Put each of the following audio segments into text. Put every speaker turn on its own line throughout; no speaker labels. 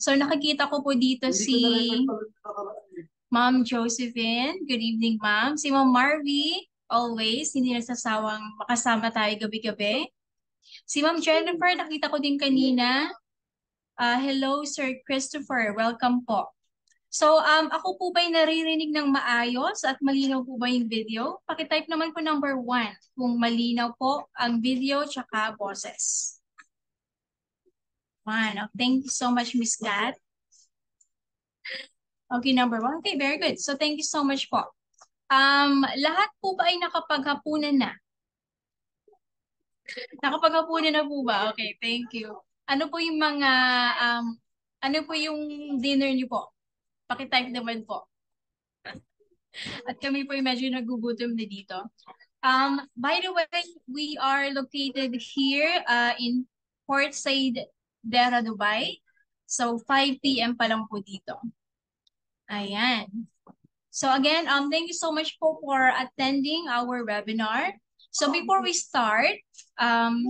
So nakikita ko po dito si Ma'am Josephine. Good evening, Ma'am. Si Ma'am Marvy, always. Hindi nasasawang makasama tayo gabi-gabi. Si Ma'am Jennifer, nakita ko din kanina. Uh, hello, Sir Christopher. Welcome po. So, um, ako po ba'y naririnig ng maayos at malinaw po ba yung video? Pakitype naman po number one kung malinaw po ang video tsaka boses one. Oh, thank you so much, Miss Kat. Okay, number one. Okay, very good. So thank you so much po. Um, lahat po ba ay nakapaghapunan na? Nakapaghapunan na po ba? Okay, thank you. Ano po yung mga, um, ano po yung dinner niyo po? Pakitype naman po. At kami po ay medyo nagugutom na dito. Um, by the way, we are located here uh, in Port Said, Dera Dubai. So 5 p.m. pa lang po dito. Ayan. So again, um, thank you so much po for attending our webinar. So before we start, um,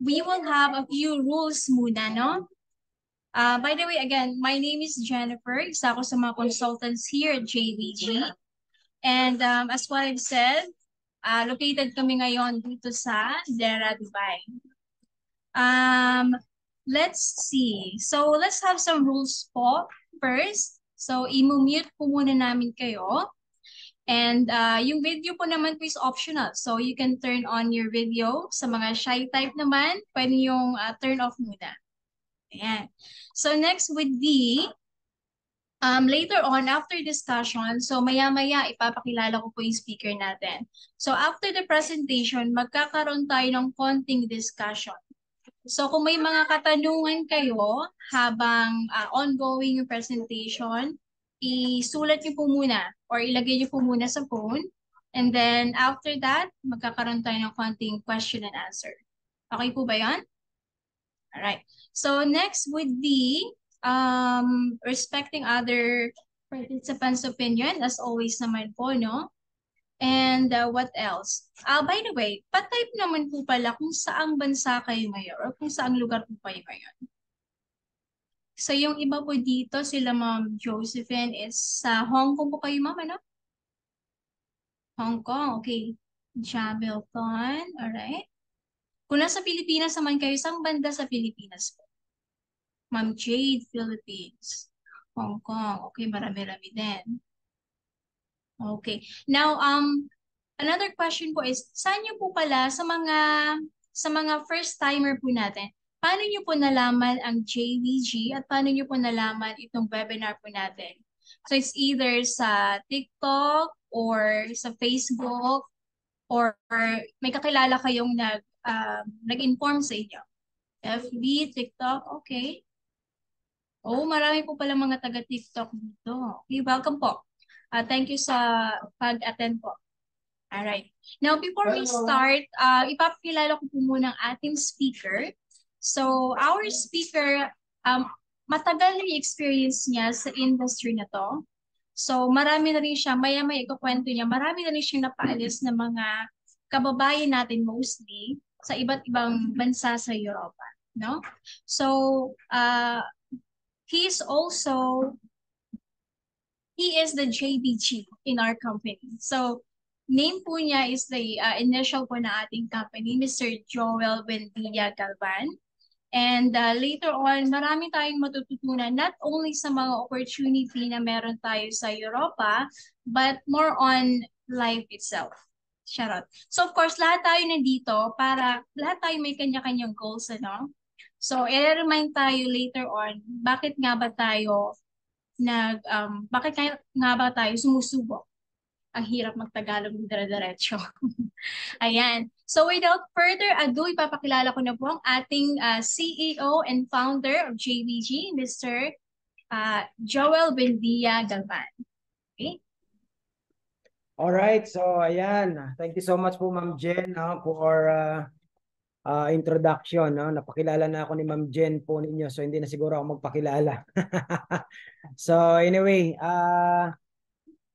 we will have a few rules muna, no? Uh, by the way, again, my name is Jennifer. Isa ako sa mga consultants here at JVG. And um, as what I've said, uh, located kami ngayon dito sa Dera, Dubai. Um, Let's see. So, let's have some rules po first. So, i-mute po muna namin kayo. And uh, yung video po naman po is optional. So, you can turn on your video. Sa mga shy type naman, pwede yung uh, turn off muna. Ayan. So, next would be, um, later on, after discussion, so maya-maya ipapakilala ko po yung speaker natin. So, after the presentation, magkakaroon tayo ng konting discussion. So kung may mga katanungan kayo habang uh, ongoing yung presentation, isulat niyo po muna or ilagay niyo po muna sa phone. And then after that, magkakaroon tayo ng konting question and answer. Okay po ba yun? Alright. So next would be um, respecting other participants' opinion. As always naman po, no? And uh, what else? Uh, by the way, pa-type naman po pala kung saang bansa kayo ngayon or kung saang lugar po kayo ngayon. So yung iba po dito, sila Ma'am Josephine is sa uh, Hong Kong po kayo ma'am, ano? Hong Kong, okay. Jabelton, alright. Kung nasa Pilipinas naman kayo, saan banda sa Pilipinas po? Ma'am Jade, Philippines. Hong Kong, okay, marami-rami din. Okay. Now, um, another question po is, saan niyo po pala sa mga sa mga first timer po natin, paano niyo po nalaman ang JVG at paano niyo po nalaman itong webinar po natin? So it's either sa TikTok or sa Facebook or may kakilala kayong nag um, nag-inform sa inyo. FB, TikTok, okay. Oh, marami po pala mga taga-TikTok dito. Okay, welcome po. Uh, thank you sa pag-attend po. Alright. Now, before we start, uh, ipapakilala ko po muna ang ating speaker. So, our speaker, um, matagal na experience niya sa industry na to. So, marami na rin siya, maya may ikukwento niya, marami na rin siyang napaalis ng na mga kababayan natin mostly sa iba't ibang bansa sa Europa. No? So, uh, ah, he's also he is the JBG in our company. So, name po niya is the uh, initial po na ating company, Mr. Joel Buendia Galvan. And uh, later on, marami tayong matututunan not only sa mga opportunity na meron tayo sa Europa, but more on life itself. Charot. So of course, lahat tayo nandito para lahat tayo may kanya-kanyang goals, ano? So, i-remind tayo later on, bakit nga ba tayo nag um, bakit kaya nga ba tayo sumusubok? Ang hirap magtagalog ng dire-diretso. Ayan. So without further ado, ipapakilala ko na po ang ating uh, ah, CEO and founder of JVG, Mr. Uh, ah, Joel Bendia Galvan. Okay?
All right. So ayan, thank you so much po Ma'am Jen uh, for uh, uh, introduction. No? Napakilala na ako ni Ma'am Jen po ninyo so hindi na siguro ako magpakilala. so anyway, uh,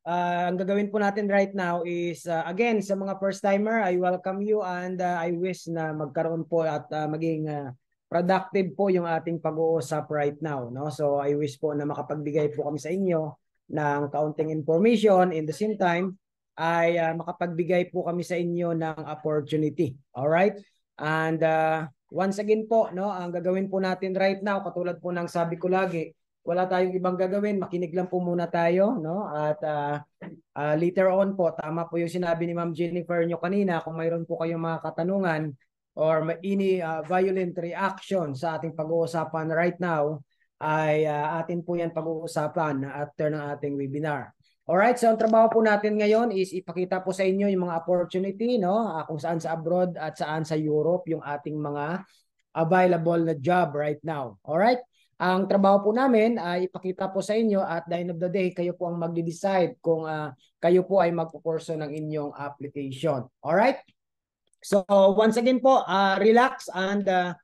uh, ang gagawin po natin right now is uh, again sa mga first timer, I welcome you and uh, I wish na magkaroon po at uh, maging uh, productive po yung ating pag-uusap right now. No? So I wish po na makapagbigay po kami sa inyo ng counting information in the same time ay uh, makapagbigay po kami sa inyo ng opportunity. All right? And uh, once again po, no, ang gagawin po natin right now, katulad po ng sabi ko lagi, wala tayong ibang gagawin, makinig lang po muna tayo, no? At uh, uh, later on po, tama po yung sinabi ni Ma'am Jennifer nyo kanina, kung mayroon po kayong mga katanungan or any uh, violent reaction sa ating pag-uusapan right now, ay uh, atin po yan pag-uusapan after ng ating webinar. Alright, so ang trabaho po natin ngayon is ipakita po sa inyo yung mga opportunity, no? Ah, kung saan sa abroad at saan sa Europe yung ating mga available na job right now. Alright? Ang trabaho po namin ay uh, ipakita po sa inyo at the end of the day, kayo po ang magde-decide kung uh, kayo po ay magpuporso ng inyong application. Alright? So once again po, uh, relax and uh,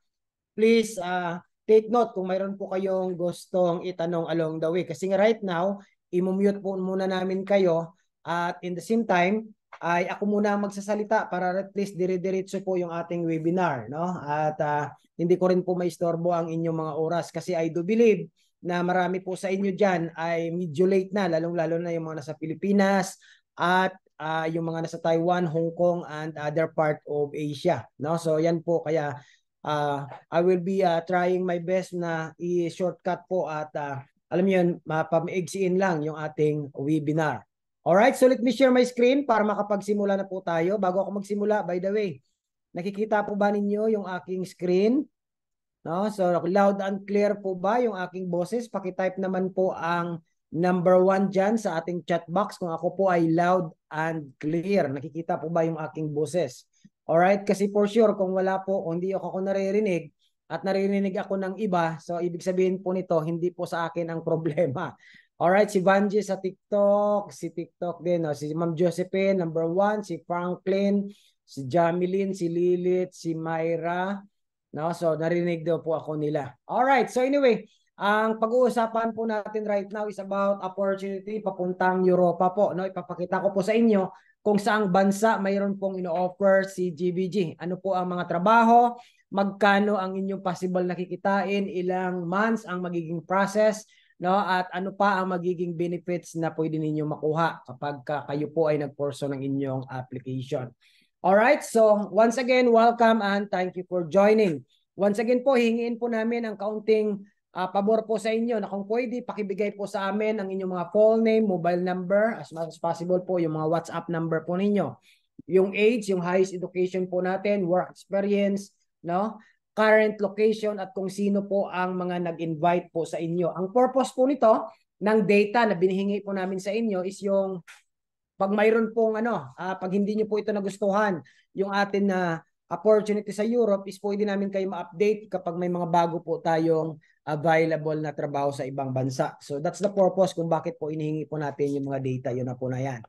please uh, take note kung mayroon po kayong gustong itanong along the way. Kasi right now, i-mute po muna namin kayo at in the same time ay ako muna ang magsasalita para at least dire-diretso po yung ating webinar no at uh, hindi ko rin po maistorbo ang inyong mga oras kasi I do believe na marami po sa inyo diyan ay medyo late na lalong-lalo na yung mga nasa Pilipinas at uh, yung mga nasa Taiwan, Hong Kong and other part of Asia no so yan po kaya uh, I will be uh, trying my best na i-shortcut po at uh, alam niyo yun, mapamiigsiin lang yung ating webinar. Alright, so let me share my screen para makapagsimula na po tayo. Bago ako magsimula, by the way, nakikita po ba ninyo yung aking screen? No? So loud and clear po ba yung aking boses? Pakitype naman po ang number one dyan sa ating chat box kung ako po ay loud and clear. Nakikita po ba yung aking boses? Alright, kasi for sure kung wala po, kung hindi ako, ako at naririnig ako ng iba. So ibig sabihin po nito, hindi po sa akin ang problema. Alright, si Vanji sa TikTok, si TikTok din, no? si Ma'am Josephine, number one, si Franklin, si Jamilin, si Lilith, si Myra. No? So narinig daw po ako nila. Alright, so anyway, ang pag-uusapan po natin right now is about opportunity papuntang Europa po. No? Ipapakita ko po sa inyo kung saang bansa mayroon pong ino-offer si GBG. Ano po ang mga trabaho, magkano ang inyong possible nakikitain, ilang months ang magiging process, no? At ano pa ang magiging benefits na pwede ninyo makuha kapag kayo po ay nagpurso ng inyong application. All right, so once again, welcome and thank you for joining. Once again po, hingiin po namin ang kaunting uh, pabor po sa inyo na kung pwede, pakibigay po sa amin ang inyong mga full name, mobile number, as much as possible po, yung mga WhatsApp number po ninyo. Yung age, yung highest education po natin, work experience, no? current location at kung sino po ang mga nag-invite po sa inyo. Ang purpose po nito ng data na binihingi po namin sa inyo is yung pag mayroon pong ano, uh, pag hindi niyo po ito nagustuhan, yung atin na uh, opportunity sa Europe is pwede namin kayo ma-update kapag may mga bago po tayong available na trabaho sa ibang bansa. So that's the purpose kung bakit po inihingi po natin yung mga data. Yun na po na yan.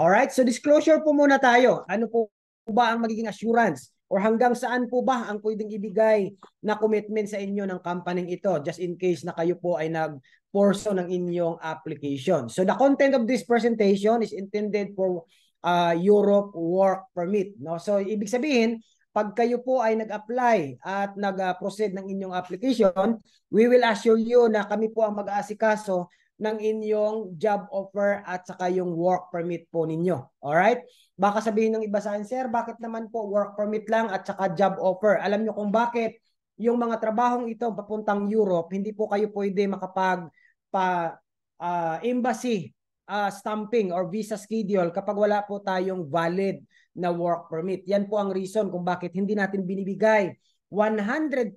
Alright, so disclosure po muna tayo. Ano po ba ang magiging assurance Or hanggang saan po ba ang pwedeng ibigay na commitment sa inyo ng company ito just in case na kayo po ay nag-porso ng inyong application. So the content of this presentation is intended for uh, Europe work permit. No? So ibig sabihin, pag kayo po ay nag-apply at nag-proceed uh, ng inyong application, we will assure you na kami po ang mag-aasikaso ng inyong job offer at saka yung work permit po ninyo. Alright? Baka sabihin ng iba sa sir, bakit naman po work permit lang at saka job offer? Alam nyo kung bakit yung mga trabahong ito papuntang Europe, hindi po kayo pwede makapag pa uh, embassy uh, stamping or visa schedule kapag wala po tayong valid na work permit. Yan po ang reason kung bakit hindi natin binibigay 100%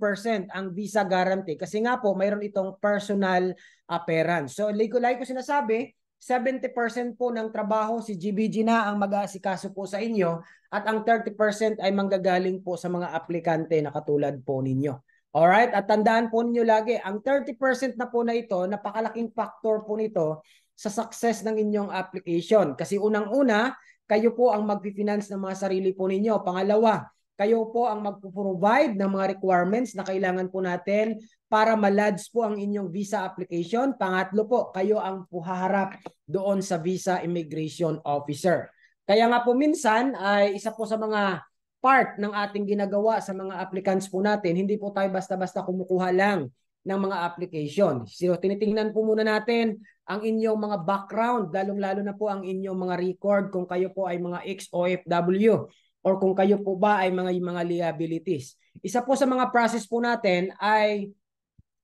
ang visa guarantee kasi nga po mayroon itong personal appearance. So like, like ko sinasabi, 70% po ng trabaho si GBG na ang mag-aasikaso po sa inyo at ang 30% ay manggagaling po sa mga aplikante na katulad po ninyo. Alright? At tandaan po ninyo lagi, ang 30% na po na ito, napakalaking factor po nito sa success ng inyong application. Kasi unang-una, kayo po ang mag-finance ng mga sarili po ninyo. Pangalawa, kayo po ang magpo-provide ng mga requirements na kailangan po natin para malads po ang inyong visa application. Pangatlo po, kayo ang puharap doon sa visa immigration officer. Kaya nga po minsan ay isa po sa mga part ng ating ginagawa sa mga applicants po natin, hindi po tayo basta-basta kumukuha lang ng mga application. So tinitingnan po muna natin ang inyong mga background, lalong-lalo na po ang inyong mga record kung kayo po ay mga ex-OFW or kung kayo po ba ay mga mga liabilities. Isa po sa mga process po natin ay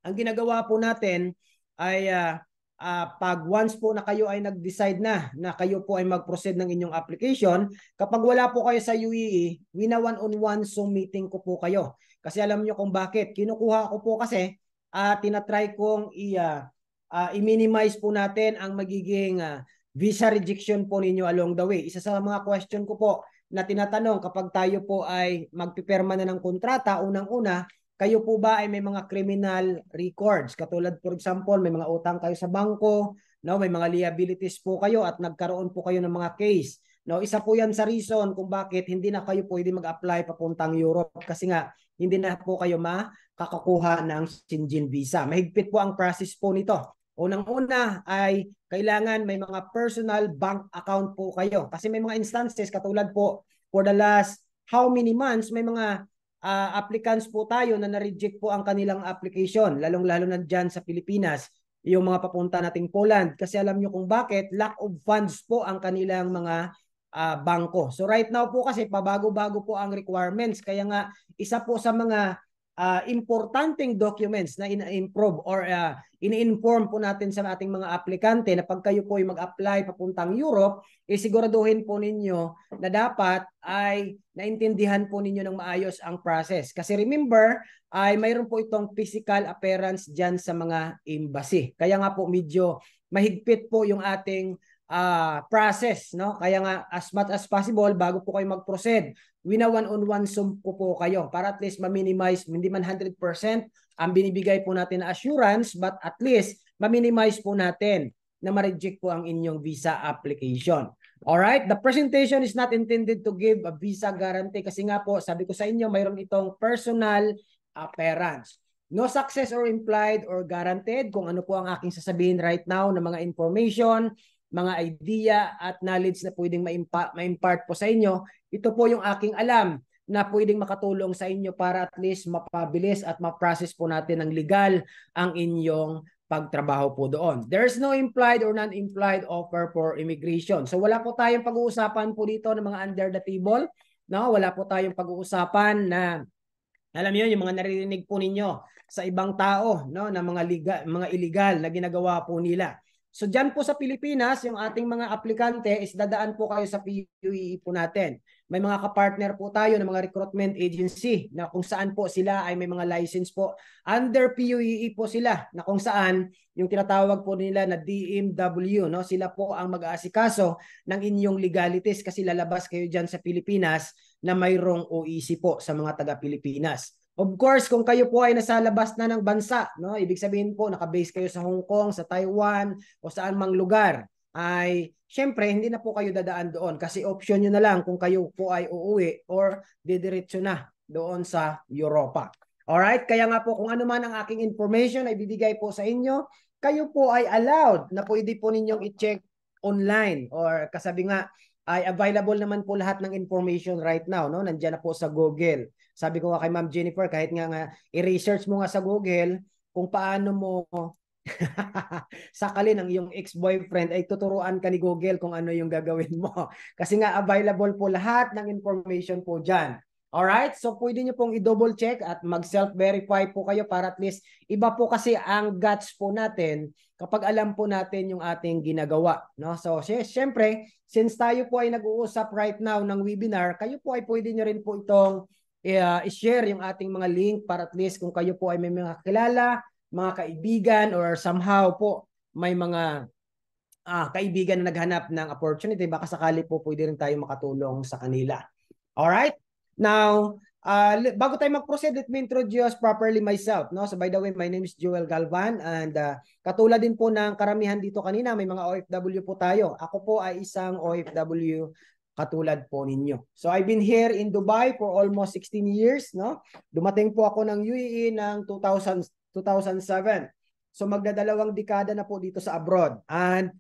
ang ginagawa po natin ay uh, uh, pag once po na kayo ay nag-decide na na kayo po ay mag-proceed ng inyong application, kapag wala po kayo sa UEE, wina one-on-one Zoom meeting ko po kayo. Kasi alam niyo kung bakit. Kinukuha ko po kasi uh, tinatry kong i, uh, uh, i-minimize po natin ang magiging uh, visa rejection po ninyo along the way. Isa sa mga question ko po na tinatanong kapag tayo po ay magpipirma na ng kontrata, unang-una, kayo po ba ay may mga criminal records? Katulad for example, may mga utang kayo sa bangko, no? may mga liabilities po kayo at nagkaroon po kayo ng mga case. No, isa po 'yan sa reason kung bakit hindi na kayo pwede mag-apply papuntang Europe kasi nga hindi na po kayo makakakuha ng Shenzhen visa. Mahigpit po ang process po nito. Unang-una ay kailangan may mga personal bank account po kayo. Kasi may mga instances katulad po for the last how many months may mga uh, applicants po tayo na na-reject po ang kanilang application. Lalong-lalo na dyan sa Pilipinas yung mga papunta nating Poland. Kasi alam nyo kung bakit, lack of funds po ang kanilang mga uh, bangko. So right now po kasi pabago-bago po ang requirements. Kaya nga isa po sa mga uh, importanteng documents na in-improve or uh, ini-inform po natin sa ating mga aplikante na pag kayo po ay mag-apply papuntang Europe, eh siguraduhin po ninyo na dapat ay naintindihan po ninyo ng maayos ang process. Kasi remember, ay mayroon po itong physical appearance dyan sa mga embassy. Kaya nga po medyo mahigpit po yung ating uh, process no kaya nga as much as possible bago po kayo mag-proceed wina one-on-one sum po po kayo para at least ma-minimize, hindi man 100% ang binibigay po natin na assurance but at least ma-minimize po natin na ma-reject po ang inyong visa application. Alright, the presentation is not intended to give a visa guarantee kasi nga po, sabi ko sa inyo, mayroon itong personal appearance. No success or implied or guaranteed kung ano po ang aking sasabihin right now ng mga information mga idea at knowledge na pwedeng ma-impart, ma-impart po sa inyo. Ito po yung aking alam na pwedeng makatulong sa inyo para at least mapabilis at ma-process po natin ng legal ang inyong pagtrabaho po doon. There's no implied or non-implied offer for immigration. So wala po tayong pag-uusapan po dito ng mga under the table. No? Wala po tayong pag-uusapan na alam niyo yung mga naririnig po ninyo sa ibang tao no na mga legal, mga illegal na ginagawa po nila. So dyan po sa Pilipinas, yung ating mga aplikante is dadaan po kayo sa PUEE e po natin. May mga kapartner po tayo ng mga recruitment agency na kung saan po sila ay may mga license po. Under PUEE e po sila na kung saan yung tinatawag po nila na DMW. No? Sila po ang mag-aasikaso ng inyong legalities kasi lalabas kayo dyan sa Pilipinas na mayroong OEC po sa mga taga-Pilipinas. Of course, kung kayo po ay nasa labas na ng bansa, no, ibig sabihin po naka-base kayo sa Hong Kong, sa Taiwan, o saan mang lugar, ay syempre hindi na po kayo dadaan doon kasi option niyo na lang kung kayo po ay uuwi or didiretso na doon sa Europa. All right? kaya nga po kung ano man ang aking information ay bibigay po sa inyo, kayo po ay allowed na pwede po ninyong i-check online or kasabi nga ay available naman po lahat ng information right now no nandiyan na po sa Google sabi ko nga kay Ma'am Jennifer, kahit nga nga, i-research mo nga sa Google kung paano mo sakalin ang iyong ex-boyfriend ay tuturuan ka ni Google kung ano yung gagawin mo. Kasi nga available po lahat ng information po dyan. Alright? So pwede nyo pong i-double check at mag-self-verify po kayo para at least iba po kasi ang guts po natin kapag alam po natin yung ating ginagawa. No? So syempre, since tayo po ay nag-uusap right now ng webinar, kayo po ay pwede nyo rin po itong uh, i-share yung ating mga link para at least kung kayo po ay may mga kilala, mga kaibigan or somehow po may mga uh, kaibigan na naghanap ng opportunity, baka sakali po pwede rin tayo makatulong sa kanila. All right? Now, uh, bago tayo mag-proceed, let me introduce properly myself. No? So by the way, my name is Joel Galvan and uh, katulad din po ng karamihan dito kanina, may mga OFW po tayo. Ako po ay isang OFW katulad po ninyo. So I've been here in Dubai for almost 16 years, no? Dumating po ako ng UAE ng 2000 2007. So magdadalawang dekada na po dito sa abroad. And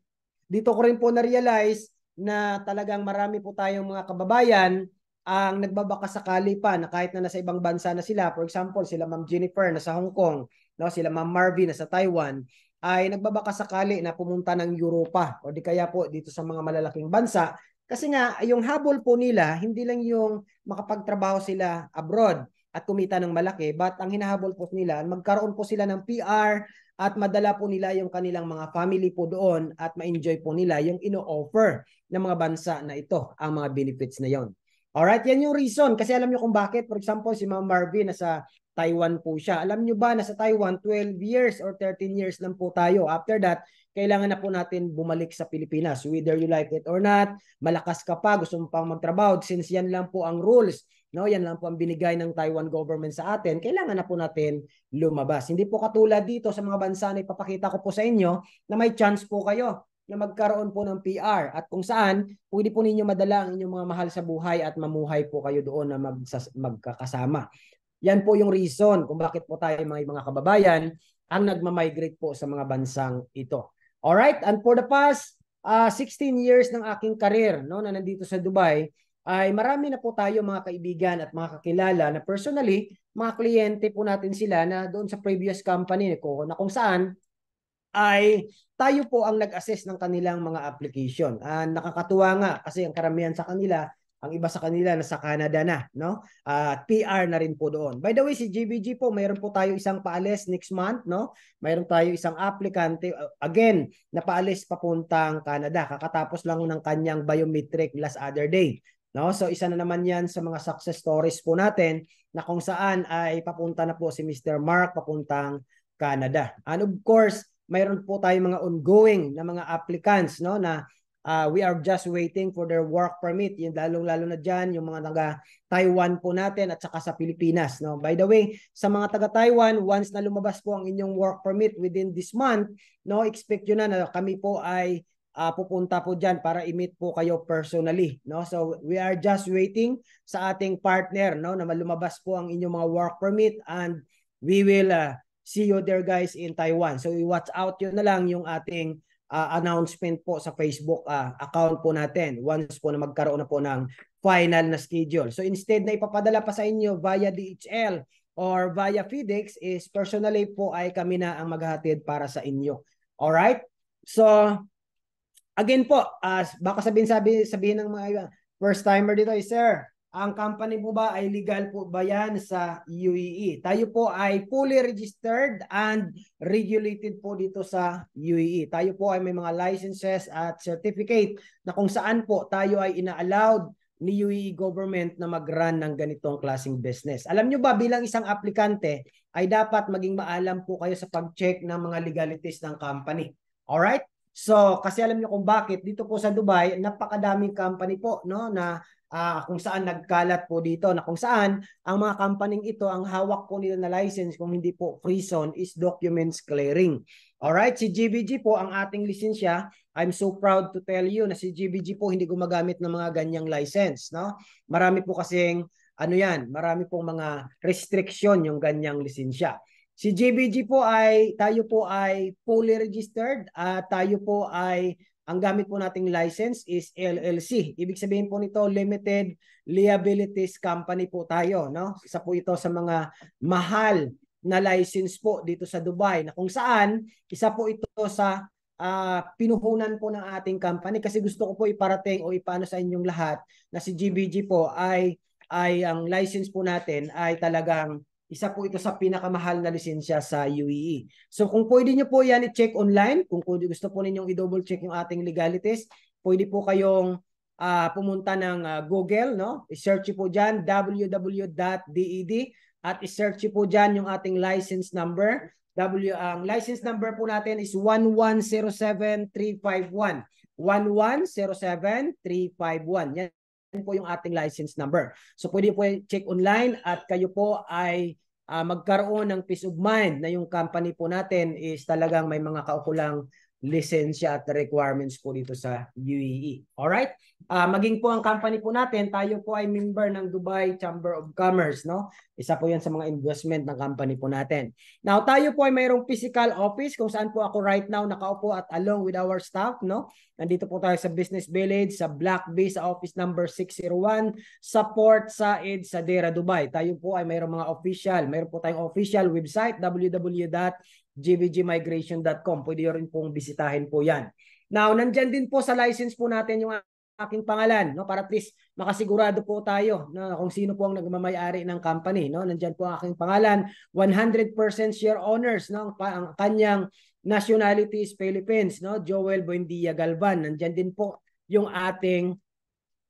dito ko rin po na-realize na talagang marami po tayong mga kababayan ang nagbabaka sakali pa na kahit na nasa ibang bansa na sila, for example, sila Ma'am Jennifer nasa Hong Kong, no, sila Ma'am Marvin nasa Taiwan, ay nagbabaka sakali na pumunta ng Europa o di kaya po dito sa mga malalaking bansa kasi nga, yung habol po nila, hindi lang yung makapagtrabaho sila abroad at kumita ng malaki, but ang hinahabol po nila, magkaroon po sila ng PR at madala po nila yung kanilang mga family po doon at ma-enjoy po nila yung ino-offer ng mga bansa na ito, ang mga benefits na yon. Alright, yan yung reason. Kasi alam nyo kung bakit. For example, si Ma'am Marvin, nasa Taiwan po siya. Alam nyo ba, nasa Taiwan, 12 years or 13 years lang po tayo. After that, kailangan na po natin bumalik sa Pilipinas. Whether you like it or not, malakas ka pa, gusto mo pang magtrabaho. Since yan lang po ang rules, no? yan lang po ang binigay ng Taiwan government sa atin, kailangan na po natin lumabas. Hindi po katulad dito sa mga bansa na ipapakita ko po sa inyo na may chance po kayo na magkaroon po ng PR at kung saan pwede po ninyo madala ang inyong mga mahal sa buhay at mamuhay po kayo doon na magsas- magkakasama. Yan po yung reason kung bakit po tayo mga mga kababayan ang nagmamigrate po sa mga bansang ito. All right, and for the past uh, ah, 16 years ng aking career no na nandito sa Dubai ay marami na po tayo mga kaibigan at mga kakilala na personally mga kliyente po natin sila na doon sa previous company ko na kung saan ay tayo po ang nag-assess ng kanilang mga application. Uh, nakakatuwa nga kasi ang karamihan sa kanila ang iba sa kanila nasa Canada na, no? At ah, uh, PR na rin po doon. By the way, si GBG po, mayroon po tayo isang paalis next month, no? Mayroon tayo isang applicant ah, again na paalis papuntang Canada. Kakatapos lang ng kanyang biometric last other day. No? So isa na naman 'yan sa mga success stories po natin na kung saan ay papunta na po si Mr. Mark papuntang Canada. And of course, mayroon po tayong mga ongoing na mga applicants no na Uh, we are just waiting for their work permit. Yung lalong-lalo na diyan yung mga taga Taiwan po natin at saka sa Pilipinas, no. By the way, sa mga taga Taiwan, once na lumabas po ang inyong work permit within this month, no, expect yun na na kami po ay uh, pupunta po diyan para i-meet po kayo personally no so we are just waiting sa ating partner no na lumabas po ang inyong mga work permit and we will uh, see you there guys in Taiwan so watch out yun na lang yung ating uh, announcement po sa Facebook uh, account po natin once po na magkaroon na po ng final na schedule. So instead na ipapadala pa sa inyo via DHL or via FedEx is personally po ay kami na ang maghahatid para sa inyo. All right? So again po, uh, baka sabihin sabi sabihin ng mga first timer dito, eh, sir, ang company po ba ay legal po ba yan sa UAE? Tayo po ay fully registered and regulated po dito sa UAE. Tayo po ay may mga licenses at certificate na kung saan po tayo ay ina-allowed ni UAE government na mag-run ng ganitong klaseng business. Alam nyo ba, bilang isang aplikante, ay dapat maging maalam po kayo sa pag-check ng mga legalities ng company. Alright? So, kasi alam niyo kung bakit dito po sa Dubai, napakadaming company po no na uh, kung saan nagkalat po dito na kung saan ang mga company ito ang hawak po nila na license kung hindi po free zone is documents clearing. Alright, si GBG po ang ating lisensya. I'm so proud to tell you na si GBG po hindi gumagamit ng mga ganyang license. No? Marami po kasing ano yan, marami pong mga restriction yung ganyang lisensya. Si JBG po ay, tayo po ay fully registered at uh, tayo po ay ang gamit po nating license is LLC. Ibig sabihin po nito, Limited Liabilities Company po tayo. No? Isa po ito sa mga mahal na license po dito sa Dubai na kung saan isa po ito sa uh, pinuhunan po ng ating company kasi gusto ko po iparating o ipaano sa inyong lahat na si GBG po ay ay ang license po natin ay talagang isa po ito sa pinakamahal na lisensya sa UAE. So kung pwede nyo po yan i-check online, kung gusto po ninyong i-double check yung ating legalities, pwede po kayong uh, pumunta ng uh, Google, no? I-search po dyan, www.ded e at i-search po dyan yung ating license number. W, ang license number po natin is 1107351. 1107351. Yan po yung ating license number. So pwede po check online at kayo po ay uh, magkaroon ng peace of mind na yung company po natin is talagang may mga kaukulang lisensya at requirements po dito sa UAE. All right? Uh, maging po ang company po natin, tayo po ay member ng Dubai Chamber of Commerce, no? Isa po 'yan sa mga investment ng company po natin. Now, tayo po ay mayroong physical office kung saan po ako right now nakaupo at along with our staff, no? Nandito po tayo sa Business Village, sa Black Bay, sa office number 601, sa Port Said, sa Dera, Dubai. Tayo po ay mayroong mga official, mayroon po tayong official website www.gbgmigration.com. Pwede rin pong bisitahin po 'yan. Now, nandyan din po sa license po natin yung aking pangalan no para at least makasigurado po tayo na kung sino po ang nagmamay-ari ng company no nandiyan po ang aking pangalan 100% share owners no ang, kanyang nationality is Philippines no Joel Buendia Galvan nandiyan din po yung ating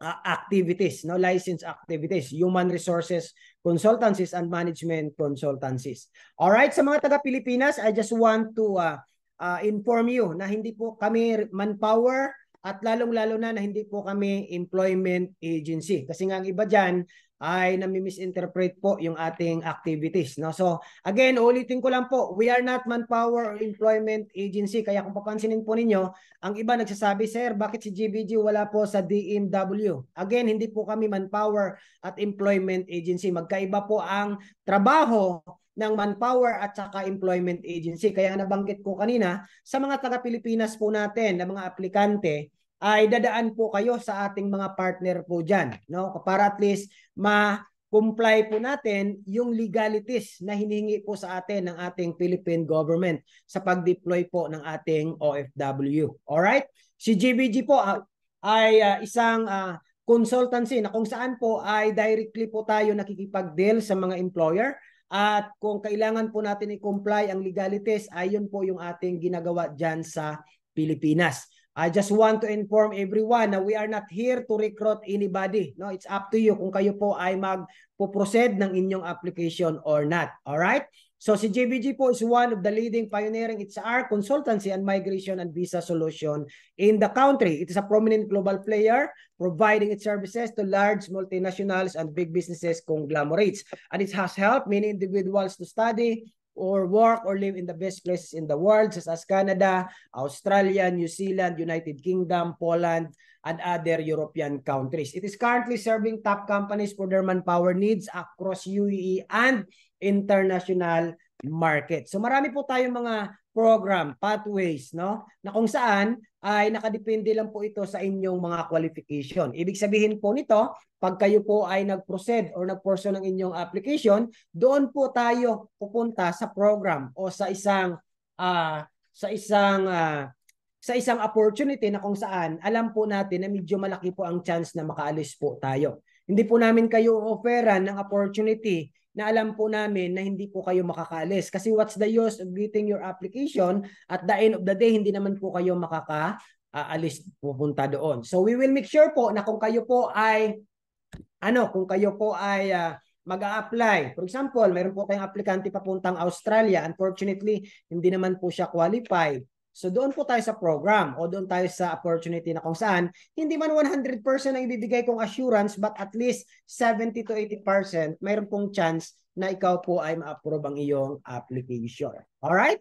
uh, activities no license activities human resources consultancies and management consultancies all right sa mga taga Pilipinas I just want to uh, uh, inform you na hindi po kami manpower at lalong-lalo na na hindi po kami employment agency. Kasi nga ang iba diyan ay nami-misinterpret po yung ating activities. No? So again, ulitin ko lang po, we are not manpower or employment agency. Kaya kung papansinin po ninyo, ang iba nagsasabi, Sir, bakit si GBG wala po sa DMW? Again, hindi po kami manpower at employment agency. Magkaiba po ang trabaho ng Manpower at saka Employment Agency. Kaya nabanggit ko kanina, sa mga taga-Pilipinas po natin, na mga aplikante, ay dadaan po kayo sa ating mga partner po dyan. No? Para at least ma comply po natin yung legalities na hinihingi po sa atin ng ating Philippine government sa pag-deploy po ng ating OFW. Alright? Si GBG po uh, ay uh, isang uh, consultancy na kung saan po ay directly po tayo nakikipag-deal sa mga employer at kung kailangan po natin i-comply ang legalities, ayon po yung ating ginagawa dyan sa Pilipinas. I just want to inform everyone na we are not here to recruit anybody. No, it's up to you kung kayo po ay magpo-proceed ng inyong application or not. All right? So si JBG po is one of the leading pioneering HR consultancy and migration and visa solution in the country. It is a prominent global player providing its services to large multinationals and big businesses conglomerates. And it has helped many individuals to study, or work or live in the best places in the world such as Canada, Australia, New Zealand, United Kingdom, Poland, and other European countries. It is currently serving top companies for their manpower needs across UAE and international market. So marami po tayong mga program, pathways, no? Na kung saan ay nakadepende lang po ito sa inyong mga qualification. Ibig sabihin po nito, pag kayo po ay nag-proceed or nag-porso ng inyong application, doon po tayo pupunta sa program o sa isang uh, sa isang uh, sa isang opportunity na kung saan alam po natin na medyo malaki po ang chance na makaalis po tayo. Hindi po namin kayo offeran ng opportunity na alam po namin na hindi po kayo makakaalis. Kasi what's the use of getting your application at the end of the day, hindi naman po kayo makakaalis pupunta doon. So we will make sure po na kung kayo po ay, ano, kung kayo po ay uh, ah, mag apply For example, mayroon po tayong aplikante papuntang Australia. Unfortunately, hindi naman po siya qualified So doon po tayo sa program o doon tayo sa opportunity na kung saan hindi man 100% ang ibibigay kong assurance but at least 70 to 80% mayroon pong chance na ikaw po ay ma-approve ang iyong application. Alright?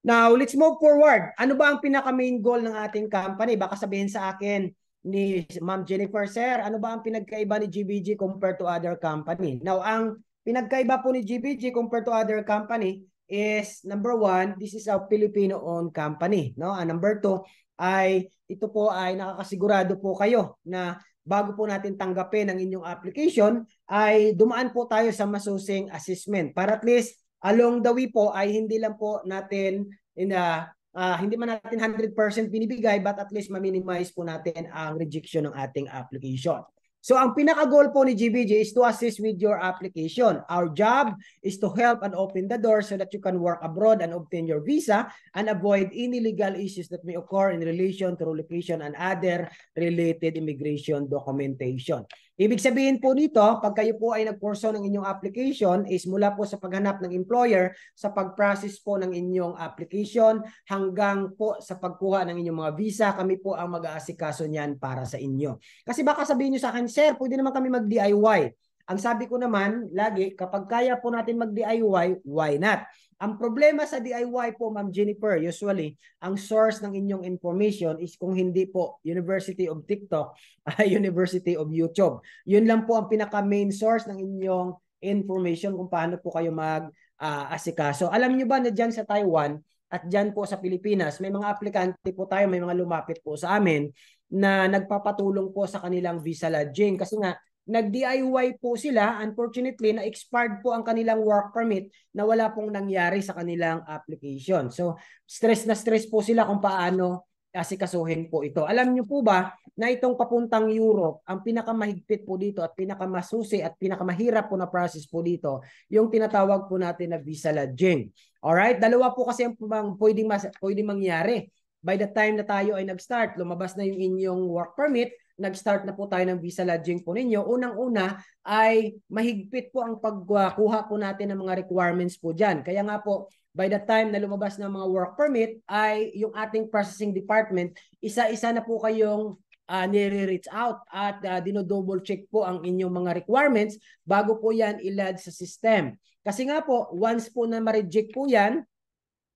Now, let's move forward. Ano ba ang pinaka-main goal ng ating company? Baka sabihin sa akin ni Ma'am Jennifer, Sir, ano ba ang pinagkaiba ni GBG compared to other company? Now, ang pinagkaiba po ni GBG compared to other company, is number one, this is a Filipino-owned company. No? And ah, number two, ay ito po ay nakakasigurado po kayo na bago po natin tanggapin ang inyong application ay dumaan po tayo sa masusing assessment para at least along the way po ay hindi lang po natin in a, uh, hindi man natin 100% binibigay but at least ma-minimize po natin ang rejection ng ating application. So ang pinaka-goal po ni GBJ is to assist with your application. Our job is to help and open the door so that you can work abroad and obtain your visa and avoid any legal issues that may occur in relation to relocation and other related immigration documentation. Ibig sabihin po nito, pag kayo po ay nagkurso ng inyong application, is mula po sa paghanap ng employer, sa pag-process po ng inyong application, hanggang po sa pagkuha ng inyong mga visa, kami po ang mag-aasikaso niyan para sa inyo. Kasi baka sabihin niyo sa akin, sir, pwede naman kami mag-DIY. Ang sabi ko naman, lagi, kapag kaya po natin mag-DIY, why not? Ang problema sa DIY po, Ma'am Jennifer, usually, ang source ng inyong information is kung hindi po University of TikTok, uh, University of YouTube. Yun lang po ang pinaka-main source ng inyong information kung paano po kayo mag-asikaso. Ah, uh, Alam nyo ba na dyan sa Taiwan at dyan po sa Pilipinas, may mga aplikante po tayo, may mga lumapit po sa amin na nagpapatulong po sa kanilang visa lodging. Kasi nga, Nag-DIY po sila. Unfortunately, na-expired po ang kanilang work permit na wala pong nangyari sa kanilang application. So, stress na stress po sila kung paano asikasuhin po ito. Alam niyo po ba na itong papuntang Europe, ang pinakamahigpit po dito at pinakamasusi at pinakamahirap po na process po dito, yung tinatawag po natin na visa lodging. Alright? Dalawa po kasi ang pwedeng, mas, pwedeng mangyari. By the time na tayo ay nag-start, lumabas na yung inyong work permit, nag-start na po tayo ng visa lodging po ninyo, unang-una ay mahigpit po ang pagkuha po natin ng mga requirements po dyan. Kaya nga po, by the time na lumabas ng mga work permit, ay yung ating processing department, isa-isa na po kayong uh, nire-reach out at uh, ah, dino check po ang inyong mga requirements bago po yan ilad sa system. Kasi nga po, once po na ma-reject po yan,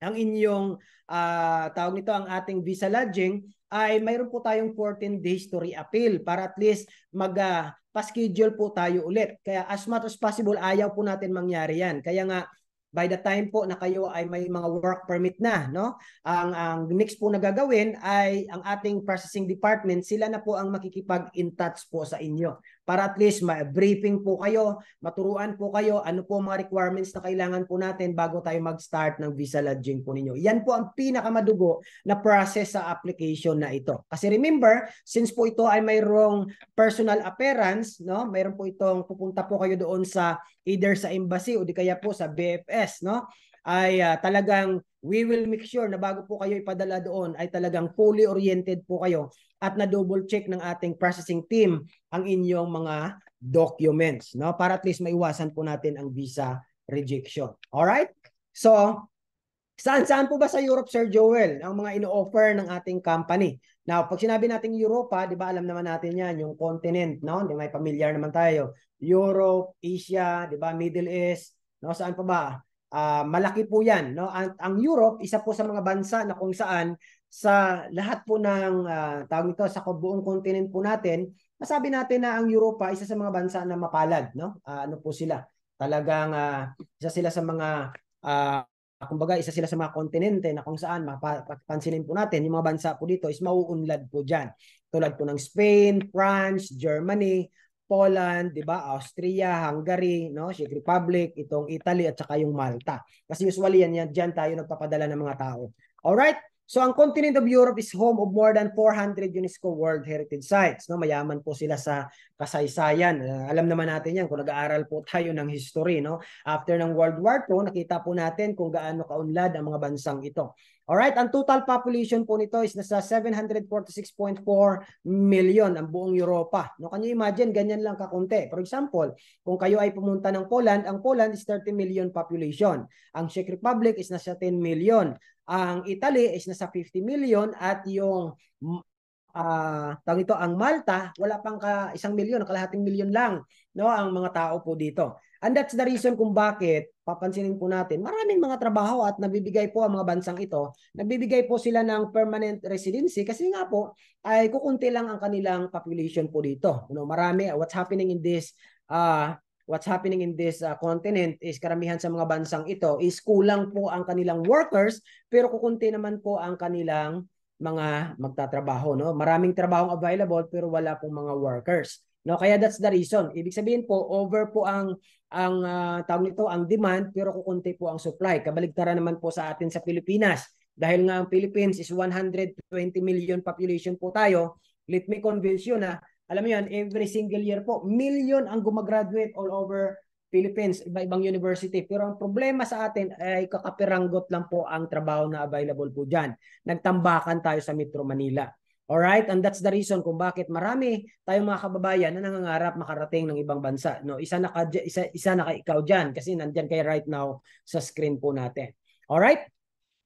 ang inyong uh, tawag nito ang ating visa lodging, ay mayroon po tayong 14 days to reappeal para at least mag uh, pa-schedule po tayo ulit. Kaya as much as possible, ayaw po natin mangyari yan. Kaya nga, by the time po na kayo ay may mga work permit na, no? Ang ang next po na gagawin ay ang ating processing department, sila na po ang makikipag in touch po sa inyo para at least ma-briefing po kayo, maturuan po kayo ano po mga requirements na kailangan po natin bago tayo mag-start ng visa lodging po ninyo. Yan po ang pinakamadugo na process sa application na ito. Kasi remember, since po ito ay mayroong personal appearance, no? Mayroon po itong pupunta po kayo doon sa either sa embassy o di kaya po sa BFS, no? ay uh, talagang we will make sure na bago po kayo ipadala doon ay talagang fully oriented po kayo at na double check ng ating processing team ang inyong mga documents no para at least maiwasan po natin ang visa rejection. All right? So saan-saan po ba sa Europe Sir Joel ang mga ino-offer ng ating company? Now, pag sinabi nating Europa, 'di ba alam naman natin 'yan, yung continent, no? di may familiar naman tayo. Europe, Asia, 'di ba, Middle East, no? Saan pa ba? Uh, malaki po 'yan, no? At ang Europe, isa po sa mga bansa na kung saan sa lahat po ng uh, tawag nito sa buong kontinent po natin, masabi natin na ang Europa isa sa mga bansa na mapalad, no? Uh, ano po sila? Talagang uh, isa sila sa mga uh, kumbaga isa sila sa mga kontinente na kung saan mapapansinin po natin yung mga bansa po dito is mauunlad po diyan. Tulad po ng Spain, France, Germany, Poland, 'di ba? Austria, Hungary, no? Czech Republic, itong Italy at saka yung Malta. Kasi usually yan, yan diyan tayo nagpapadala ng mga tao. All right? So ang continent of Europe is home of more than 400 UNESCO World Heritage Sites. No, mayaman po sila sa kasaysayan. Uh, alam naman natin 'yan kung nag-aaral po tayo ng history, no. After ng World War II, nakita po natin kung gaano kaunlad ang mga bansang ito. Alright, ang total population po nito is nasa 746.4 million ang buong Europa. No, can you imagine, ganyan lang kakunti. For example, kung kayo ay pumunta ng Poland, ang Poland is 30 million population. Ang Czech Republic is nasa 10 million. Ang Italy is nasa 50 million at yung uh, tawag ito, ang Malta, wala pang ka isang milyon, kalahating million lang no, ang mga tao po dito. And that's the reason kung bakit, papansinin po natin, maraming mga trabaho at nabibigay po ang mga bansang ito, nabibigay po sila ng permanent residency kasi nga po, ay kukunti lang ang kanilang population po dito. You know, marami, what's happening in this uh, what's happening in this uh, continent is karamihan sa mga bansang ito is kulang po ang kanilang workers pero kukunti naman po ang kanilang mga magtatrabaho no maraming trabaho available pero wala pong mga workers no kaya that's the reason ibig sabihin po over po ang ang uh, tawag nito ang demand pero kukunti po ang supply. Kabaligtaran naman po sa atin sa Pilipinas. Dahil nga ang Philippines is 120 million population po tayo, let me convince you na alam niyo yan, every single year po, million ang gumagraduate all over Philippines, iba-ibang university. Pero ang problema sa atin ay kakapiranggot lang po ang trabaho na available po dyan. Nagtambakan tayo sa Metro Manila. Alright? And that's the reason kung bakit marami tayong mga kababayan na nangangarap makarating ng ibang bansa. No, isa na ka, isa, isa na ka ikaw diyan kasi nandiyan kay right now sa screen po natin. Alright?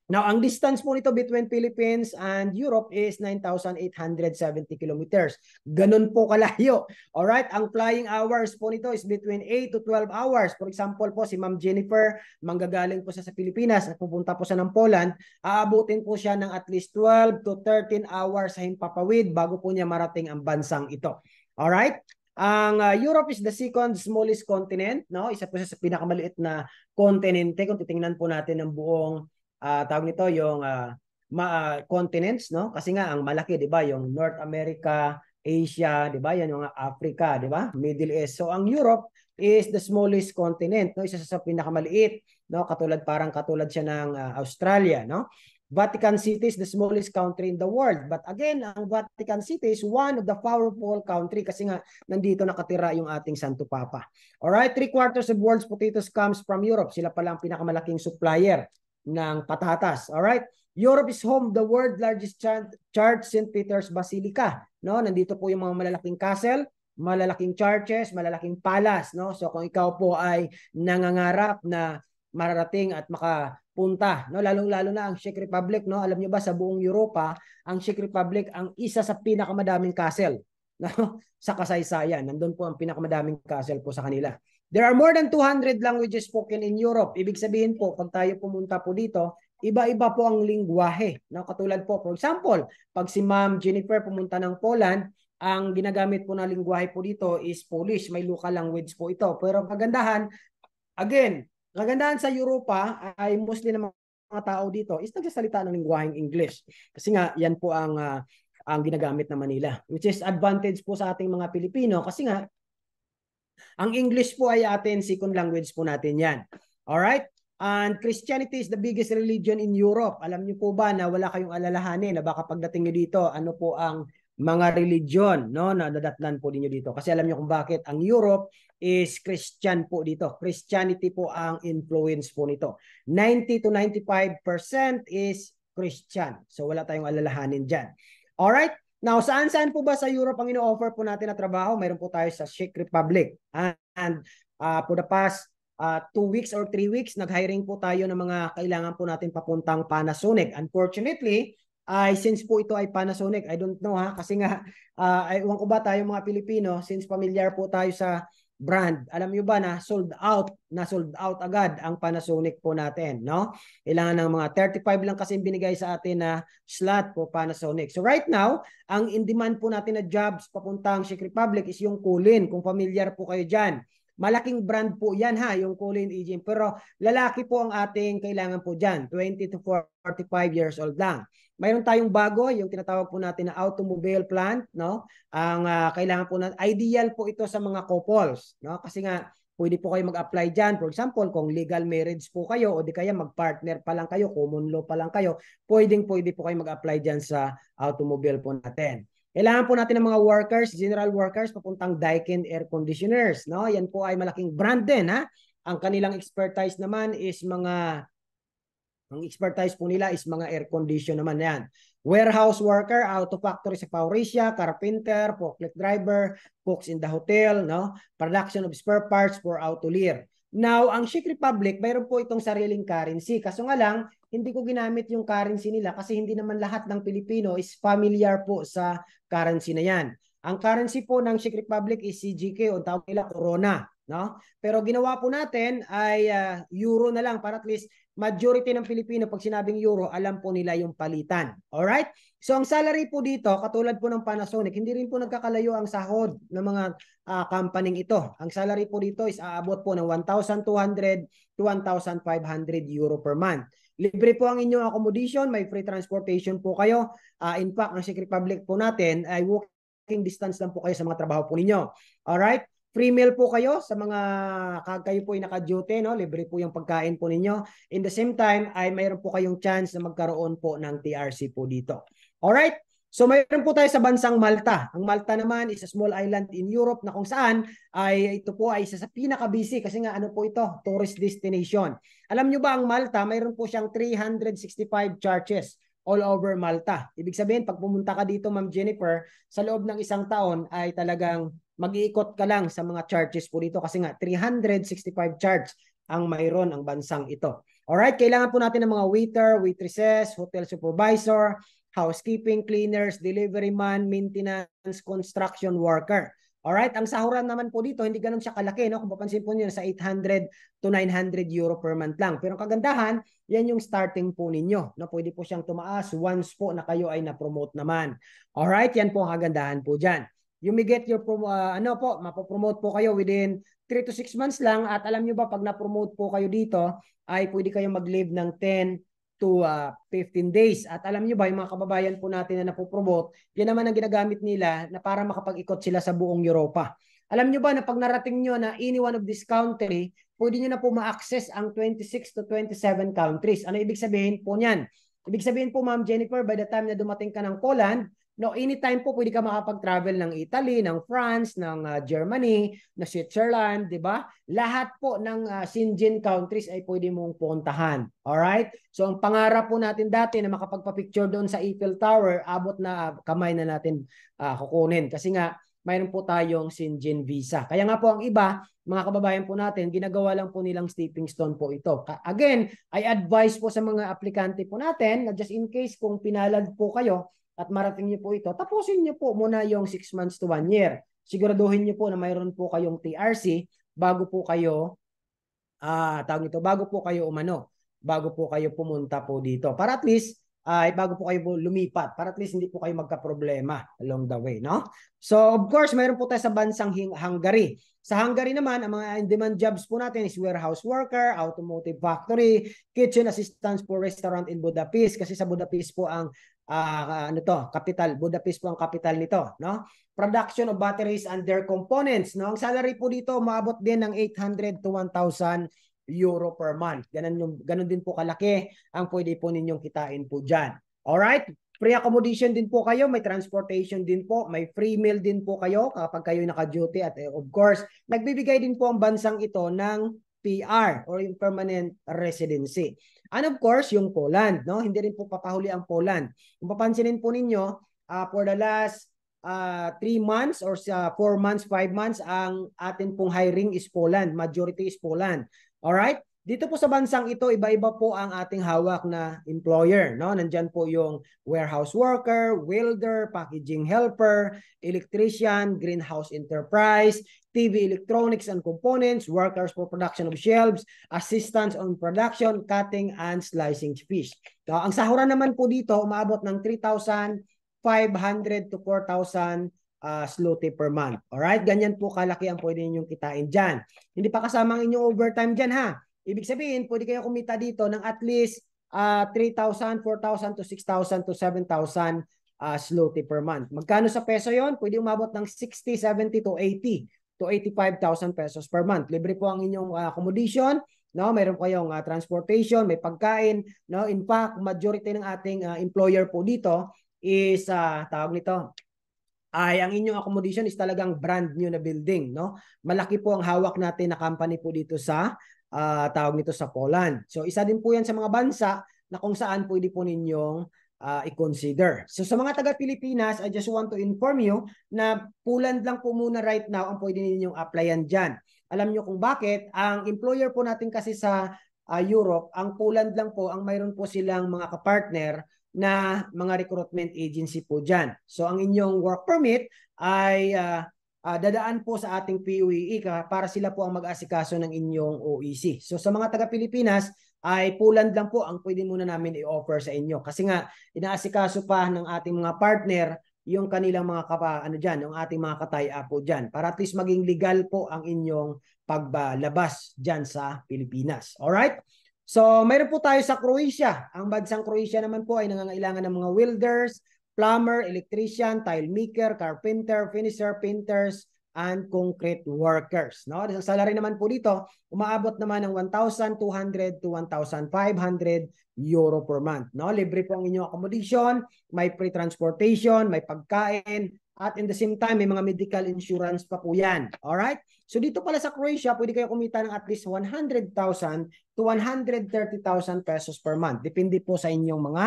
Now, ang distance po nito between Philippines and Europe is 9,870 kilometers. Ganun po kalayo. Alright, ang flying hours po nito is between 8 to 12 hours. For example po, si Ma'am Jennifer, manggagaling po siya sa Pilipinas at pupunta po siya ng Poland, aabutin po siya ng at least 12 to 13 hours sa himpapawid bago po niya marating ang bansang ito. Alright? Ang uh, Europe is the second smallest continent, no? Isa po siya sa pinakamaliit na kontinente kung titingnan po natin ang buong uh, tawag nito yung uh, ma, uh, continents no kasi nga ang malaki 'di ba yung North America, Asia, 'di ba? Yan yung Africa, 'di ba? Middle East. So ang Europe is the smallest continent, no? Isa sa pinakamaliit, no? Katulad parang katulad siya ng uh, Australia, no? Vatican City is the smallest country in the world. But again, ang Vatican City is one of the powerful country kasi nga nandito nakatira yung ating Santo Papa. All right, three quarters of world's potatoes comes from Europe. Sila pala ang pinakamalaking supplier ng patatas. All right? Europe is home the world largest church St. Peter's Basilica, no? Nandito po yung mga malalaking castle, malalaking churches, malalaking palace, no? So kung ikaw po ay nangangarap na mararating at makapunta, no? Lalong-lalo na ang Czech Republic, no? Alam niyo ba sa buong Europa, ang Czech Republic ang isa sa pinakamadaming castle, no? sa kasaysayan. nandoon po ang pinakamadaming castle po sa kanila. There are more than 200 languages spoken in Europe. Ibig sabihin po, pag tayo pumunta po dito, iba-iba po ang lingwahe. No, katulad po, for example, pag si Ma'am Jennifer pumunta ng Poland, ang ginagamit po na lingwahe po dito is Polish. May local language po ito. Pero kagandahan, again, kagandahan sa Europa ay mostly ng mga tao dito is nagsasalita ng lingwaheng English. Kasi nga, yan po ang uh, ang ginagamit na Manila. Which is advantage po sa ating mga Pilipino kasi nga ang English po ay atin, second language po natin yan. Alright? And Christianity is the biggest religion in Europe. Alam niyo po ba na wala kayong alalahanin na baka pagdating niyo dito, ano po ang mga religion no, na dadatnan po niyo dito. Kasi alam niyo kung bakit ang Europe is Christian po dito. Christianity po ang influence po nito. 90 to 95% is Christian. So wala tayong alalahanin dyan. Alright? Now, saan-saan po ba sa Europe ang ino-offer po natin na trabaho? Meron po tayo sa Czech Republic. And uh, for the past uh, two weeks or three weeks, nag-hiring po tayo ng mga kailangan po natin papuntang Panasonic. Unfortunately, ay uh, since po ito ay Panasonic, I don't know ha, kasi nga, uh, ah, ay, ko ba tayo mga Pilipino, since familiar po tayo sa brand. Alam nyo ba na sold out, na sold out agad ang Panasonic po natin, no? Ilangan ng mga 35 lang kasi binigay sa atin na slot po Panasonic. So right now, ang in-demand po natin na jobs papuntang Czech Republic is yung Kulin, kung familiar po kayo dyan. Malaking brand po yan ha, yung Colin E. Pero lalaki po ang ating kailangan po dyan, 20 to 45 years old lang. Mayroon tayong bago, yung tinatawag po natin na automobile plant, no? Ang uh, kailangan po na ideal po ito sa mga couples, no? Kasi nga pwede po kayo mag-apply diyan. For example, kung legal marriage po kayo o di kaya mag-partner pa lang kayo, common law pa lang kayo, pwedeng pwede po kayo mag-apply diyan sa automobile po natin. Kailangan po natin ng mga workers, general workers, papuntang Daikin air conditioners. No? Yan po ay malaking brand din. Ha? Ang kanilang expertise naman is mga, ang expertise po nila is mga air condition naman yan. Warehouse worker, auto factory sa Pauricia, carpenter, forklift driver, cooks in the hotel, no? production of spare parts for auto autolier. Now, ang Czech Republic, mayroon po itong sariling currency. Kaso nga lang, hindi ko ginamit yung currency nila kasi hindi naman lahat ng Pilipino is familiar po sa currency na yan. Ang currency po ng Czech Republic is CGK o tawag nila Corona. No? Pero ginawa po natin ay uh, euro na lang para at least majority ng Pilipino pag sinabing euro, alam po nila yung palitan. Alright? So ang salary po dito, katulad po ng Panasonic, hindi rin po nagkakalayo ang sahod ng mga uh, ah, company ito. Ang salary po dito is aabot po ng 1,200 to 1,500 euro per month. Libre po ang inyong accommodation, may free transportation po kayo. Uh, in fact, ang Secret Public po natin ay walking distance lang po kayo sa mga trabaho po ninyo. Alright? Free meal po kayo sa mga kag kayo po ay naka-duty, no? Libre po yung pagkain po ninyo. In the same time, ay mayroon po kayong chance na magkaroon po ng TRC po dito. Alright? So mayroon po tayo sa bansang Malta. Ang Malta naman is a small island in Europe na kung saan ay ito po ay isa sa pinaka-busy kasi nga ano po ito, tourist destination. Alam nyo ba ang Malta, mayroon po siyang 365 churches all over Malta. Ibig sabihin, pag pumunta ka dito, Ma'am Jennifer, sa loob ng isang taon ay talagang mag-iikot ka lang sa mga churches po dito kasi nga 365 church ang mayroon ang bansang ito. Alright, kailangan po natin ng mga waiter, waitresses, hotel supervisor, housekeeping cleaners, delivery man, maintenance, construction worker. All right, ang sahuran naman po dito, hindi ganun siya kalaki. No? Kung papansin po niyo, sa 800 to 900 euro per month lang. Pero ang kagandahan, yan yung starting po ninyo. No? Pwede po siyang tumaas once po na kayo ay na-promote naman. All right, yan po ang kagandahan po diyan. You may get your uh, ano po, mapopromote po kayo within 3 to 6 months lang at alam niyo ba pag na-promote po kayo dito ay pwede kayong mag-live ng 10 to uh, ah, 15 days. At alam niyo ba, yung mga kababayan po natin na napopromote, yan naman ang ginagamit nila na para makapag-ikot sila sa buong Europa. Alam niyo ba na pag narating niyo na any one of this country, pwede niyo na po ma-access ang 26 to 27 countries. Ano ibig sabihin po niyan? Ibig sabihin po, Ma'am Jennifer, by the time na dumating ka ng Poland, No, anytime po pwede ka makapag-travel ng Italy, ng France, ng uh, Germany, na Switzerland, 'di ba? Lahat po ng uh, ah, Sinjin countries ay pwede mong puntahan. All right? So ang pangarap po natin dati na makapagpa-picture doon sa Eiffel Tower, abot na ah, kamay na natin uh, kukunin kasi nga mayroon po tayong Sinjin visa. Kaya nga po ang iba, mga kababayan po natin, ginagawa lang po nilang stepping stone po ito. Again, I advise po sa mga aplikante po natin na just in case kung pinalad po kayo at marating niyo po ito, tapusin niyo po muna yung 6 months to 1 year. Siguraduhin niyo po na mayroon po kayong TRC bago po kayo ah uh, tawag nito, bago po kayo umano, bago po kayo pumunta po dito. Para at least ay uh, bago po kayo lumipat para at least hindi po kayo magka-problema along the way, no? So, of course, mayroon po tayo sa bansang Hungary. Sa Hungary naman, ang mga in-demand jobs po natin is warehouse worker, automotive factory, kitchen assistance for restaurant in Budapest kasi sa Budapest po ang uh, ano to, capital, Budapest po ang capital nito, no? Production of batteries and their components, no? Ang salary po dito maabot din ng 800 to 1,000 euro per month. Ganun, yung, ganun din po kalaki ang pwede po ninyong kitain po diyan. All right? Free accommodation din po kayo, may transportation din po, may free meal din po kayo kapag kayo naka-duty at eh, of course, nagbibigay din po ang bansang ito ng PR or yung permanent residency. And of course, yung Poland, no? Hindi rin po papahuli ang Poland. Kung papansinin po ninyo, uh, for the last uh, three months or sa uh, four months, five months, ang atin pong hiring is Poland. Majority is Poland. Alright? Dito po sa bansang ito, iba-iba po ang ating hawak na employer. No? Nandyan po yung warehouse worker, welder, packaging helper, electrician, greenhouse enterprise, TV electronics and components, workers for production of shelves, assistants on production, cutting and slicing fish. So, ang sahuran naman po dito, umabot ng 3,500 to 4,000 uh, ah, slotty per month. Alright? Ganyan po kalaki ang pwede ninyong kitain dyan. Hindi pa kasama ang inyong overtime dyan ha. Ibig sabihin, pwede kayo kumita dito ng at least uh, 3,000, 4,000 to 6,000 to 7,000 uh, slotty per month. Magkano sa peso yon? Pwede umabot ng 60, 70 to 80 to 85,000 pesos per month. Libre po ang inyong uh, accommodation, no? Meron kayong uh, transportation, may pagkain, no? In fact, majority ng ating uh, employer po dito is uh, tawag nito, ay ang inyong accommodation is talagang brand new na building, no? Malaki po ang hawak natin na company po dito sa uh, tawag nito sa Poland. So isa din po 'yan sa mga bansa na kung saan pwede po ninyong uh, i-consider. So sa mga taga Pilipinas, I just want to inform you na Poland lang po muna right now ang pwede ninyong applyan diyan. Alam niyo kung bakit? Ang employer po natin kasi sa uh, Europe, ang Poland lang po ang mayroon po silang mga kapartner na mga recruitment agency po dyan. So ang inyong work permit ay uh, uh, dadaan po sa ating PUEE e para sila po ang mag-asikaso ng inyong OEC. So sa mga taga-Pilipinas ay Poland lang po ang pwede muna namin i-offer sa inyo. Kasi nga inaasikaso pa ng ating mga partner yung kanilang mga kapa, ano diyan, yung ating mga kataya po diyan para at least maging legal po ang inyong pagbalabas diyan sa Pilipinas. All right? So, mayroon po tayo sa Croatia. Ang bansang Croatia naman po ay nangangailangan ng mga welders, plumber, electrician, tile maker, carpenter, finisher, painters, and concrete workers. No? Ang salary naman po dito, umaabot naman ng 1,200 to 1,500 euro per month. No? Libre po ang inyong accommodation, may pre transportation, may pagkain, at in the same time, may mga medical insurance pa po yan. Alright? So dito pala sa Croatia, pwede kayo kumita ng at least 100,000 to 130,000 pesos per month. Depende po sa inyong mga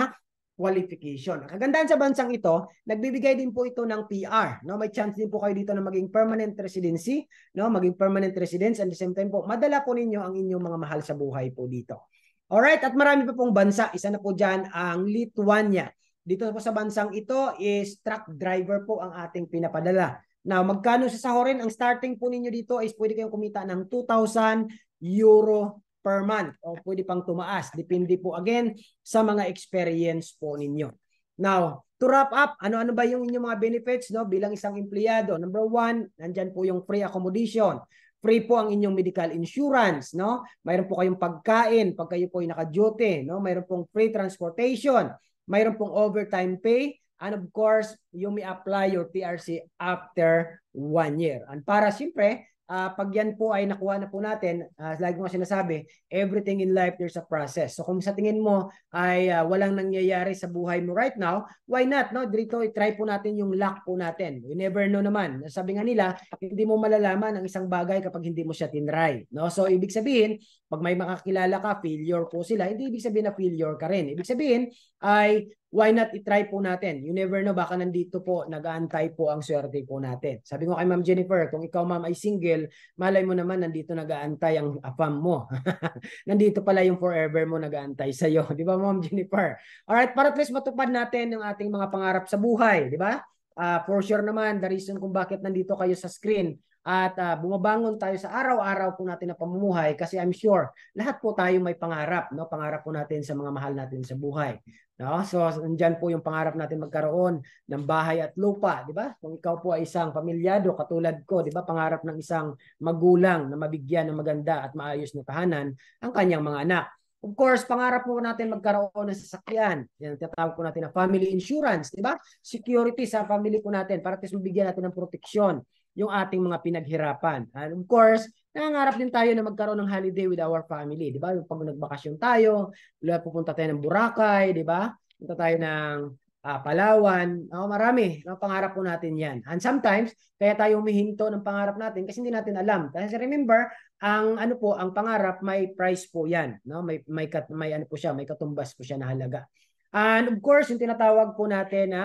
qualification. Ang kagandahan sa bansang ito, nagbibigay din po ito ng PR. No? May chance din po kayo dito na maging permanent residency, no? maging permanent residence, and the same time po, madala po ninyo ang inyong mga mahal sa buhay po dito. Alright, at marami pa pong bansa. Isa na po dyan ang Lithuania. Dito po sa bansang ito is truck driver po ang ating pinapadala. Now, magkano sa sahurin? Ang starting po ninyo dito is pwede kayong kumita ng 2,000 euro per month o pwede pang tumaas. Depende po again sa mga experience po ninyo. Now, to wrap up, ano-ano ba yung inyong mga benefits no bilang isang empleyado? Number one, nandyan po yung free accommodation. Free po ang inyong medical insurance, no? Mayroon po kayong pagkain pag kayo po ay naka-duty, no? Mayroon pong free transportation, mayroon pong overtime pay, And of course, you may apply your PRC after one year. And para siyempre, uh, pag yan po ay nakuha na po natin, uh, lagi ko sinasabi, everything in life there's a process. So kung sa tingin mo ay uh, walang nangyayari sa buhay mo right now, why not? No? Dito, try po natin yung luck po natin. You never know naman. Sabi nga nila, hindi mo malalaman ang isang bagay kapag hindi mo siya tinry. No? So ibig sabihin, pag may makakilala ka, failure po sila, hindi ibig sabihin na failure ka rin. Ibig sabihin ay why not i-try po natin? You never know, baka nandito po, nag-aantay po ang swerte po natin. Sabi ko kay Ma'am Jennifer, kung ikaw ma'am ay single, malay mo naman nandito nag-aantay ang afam mo. nandito pala yung forever mo nag-aantay sa'yo. Di ba Ma'am Jennifer? Alright, para at least matupad natin yung ating mga pangarap sa buhay. Di ba? Uh, for sure naman, the reason kung bakit nandito kayo sa screen at uh, bumabangon tayo sa araw-araw po natin na pamumuhay kasi I'm sure lahat po tayo may pangarap, no? Pangarap po natin sa mga mahal natin sa buhay, no? So nandiyan po yung pangarap natin magkaroon ng bahay at lupa, di ba? Kung ikaw po ay isang pamilyado katulad ko, di ba? Pangarap ng isang magulang na mabigyan ng maganda at maayos na tahanan ang kanyang mga anak. Of course, pangarap po natin magkaroon ng sasakyan. Yan ang tinatawag po natin na family insurance, di ba? Security sa family po natin para tis mabigyan natin ng proteksyon yung ating mga pinaghirapan. And of course, nangangarap din tayo na magkaroon ng holiday with our family, di ba? Yung pag nagbakasyon tayo, pupunta tayo ng Boracay, di ba? Punta tayo ng uh, Palawan. Oh, marami. No, pangarap po natin yan. And sometimes, kaya tayo humihinto ng pangarap natin kasi hindi natin alam. Kasi remember, ang ano po, ang pangarap may price po 'yan, no? May may kat, may ano po siya, may katumbas po siya na halaga. And of course, yung tinatawag po natin na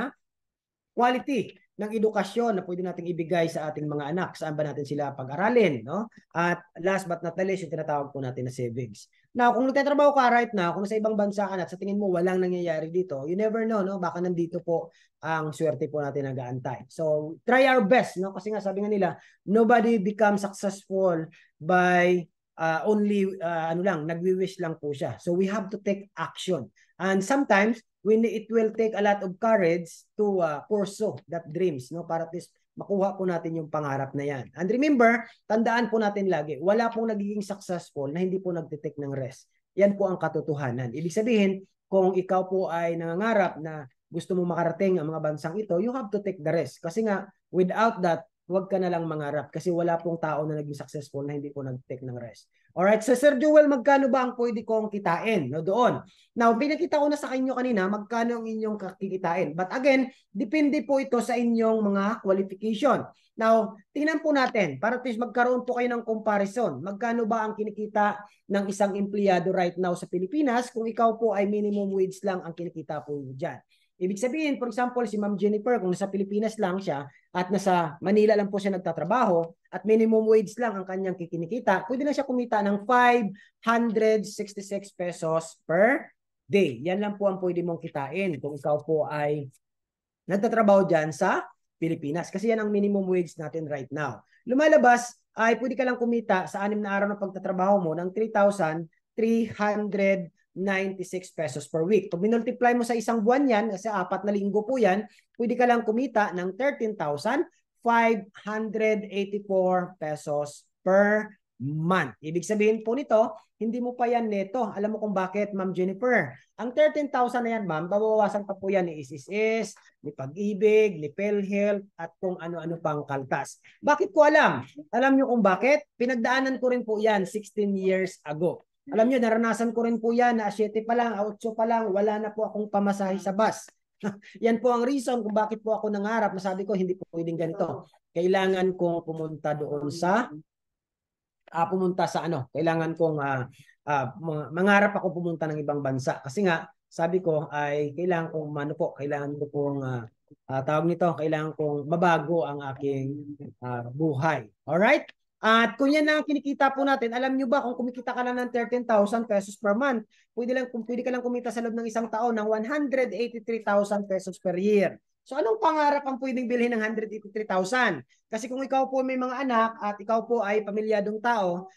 quality ng edukasyon na pwede nating ibigay sa ating mga anak. Saan ba natin sila pag-aralin, no? At last but not least, yung tinatawag po natin na savings. Now, kung nagtatrabaho ka right now, kung sa ibang bansa ka na, sa tingin mo walang nangyayari dito, you never know, no? Baka nandito po ang swerte po natin nag-aantay. So, try our best, no? Kasi nga sabi nga nila, nobody becomes successful by uh, only, uh, ano lang, nagwi-wish lang po siya. So, we have to take action. And sometimes, when it will take a lot of courage to uh, pursue that dreams, no? Para at least makuha po natin yung pangarap na yan. And remember, tandaan po natin lagi, wala pong nagiging successful na hindi po nagtitake ng rest. Yan po ang katotohanan. Ibig sabihin, kung ikaw po ay nangangarap na gusto mo makarating ang mga bansang ito, you have to take the rest. Kasi nga, without that, huwag ka na lang mangarap kasi wala pong tao na naging successful na hindi po nag-take ng rest. Alright, so Sir Joel, magkano ba ang pwede kong kitain no, doon? Now, pinakita ko na sa inyo kanina magkano ang inyong kakikitain. But again, depende po ito sa inyong mga qualification. Now, tingnan po natin para at magkaroon po kayo ng comparison. Magkano ba ang kinikita ng isang empleyado right now sa Pilipinas kung ikaw po ay minimum wage lang ang kinikita po dyan. Ibig sabihin, for example, si Ma'am Jennifer, kung nasa Pilipinas lang siya at nasa Manila lang po siya nagtatrabaho at minimum wage lang ang kanyang kikinikita, pwede na siya kumita ng 566 pesos per day. Yan lang po ang pwede mong kitain kung ikaw po ay nagtatrabaho dyan sa Pilipinas. Kasi yan ang minimum wage natin right now. Lumalabas ay pwede ka lang kumita sa anim na araw ng pagtatrabaho mo ng 3,300 96 pesos per week. Pag minultiply mo sa isang buwan yan, kasi apat na linggo po yan, pwede ka lang kumita ng 13,584 pesos per month. Ibig sabihin po nito, hindi mo pa yan neto. Alam mo kung bakit, Ma'am Jennifer. Ang 13,000 na yan, Ma'am, babawasan pa po yan ni ISIS, ni Pag-ibig, ni PhilHealth, at kung ano-ano pang kaltas. Bakit ko alam? Alam niyo kung bakit? Pinagdaanan ko rin po yan 16 years ago. Alam nyo, naranasan ko rin po yan na 7 pa lang, 8 pa lang, wala na po akong pamasahe sa bus. yan po ang reason kung bakit po ako nangarap. Masabi ko, hindi po pwedeng ganito. Kailangan kong pumunta doon sa, uh, pumunta sa ano, kailangan kong uh, uh, mangarap ako pumunta ng ibang bansa. Kasi nga, sabi ko ay kailangan kong ano po, kailangan ko pong uh, uh, tawag nito, kailangan kong mabago ang aking uh, buhay. All right? At kung yan ang kinikita po natin, alam nyo ba kung kumikita ka lang ng 13,000 pesos per month, pwede, lang, pwede ka lang kumita sa loob ng isang taon ng 183,000 pesos per year. So anong pangarap ang pwedeng bilhin ng 183,000? Kasi kung ikaw po may mga anak at ikaw po ay pamilyadong tao,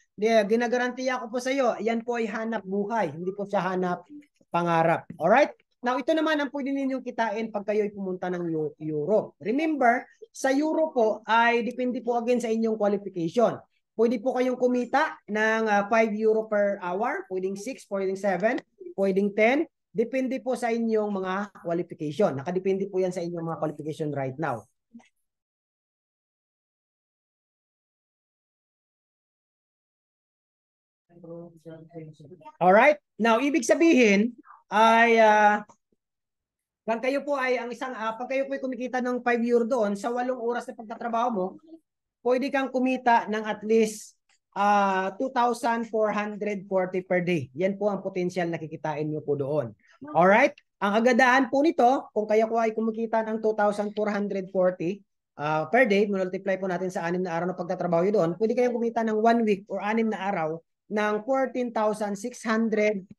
ginagarantiya ko po sa iyo, yan po ay hanap buhay, hindi po siya hanap pangarap. Alright? Now, ito naman ang pwede ninyong kitain pag kayo'y pumunta ng Europe. Remember, sa Euro po ay depende po again sa inyong qualification. Pwede po kayong kumita ng 5 ah, euro per hour, pwedeng 6, pwedeng 7, pwedeng 10. Depende po sa inyong mga qualification. Nakadepende po yan sa inyong mga qualification right now. All right? Now, ibig sabihin, ay uh, kung kayo po ay ang isang uh, pag kayo po ay kumikita ng 5 euro doon sa 8 oras na pagtatrabaho mo, pwede kang kumita ng at least uh, ah, 2,440 per day. Yan po ang potential na kikitain niyo po doon. All right? Ang kagandahan po nito, kung kaya ko ay kumikita ng 2,440 uh, ah, per day, multiply po natin sa anim na araw na pagtatrabaho niyo doon, pwede kayong kumita ng 1 week or anim na araw ng 14,640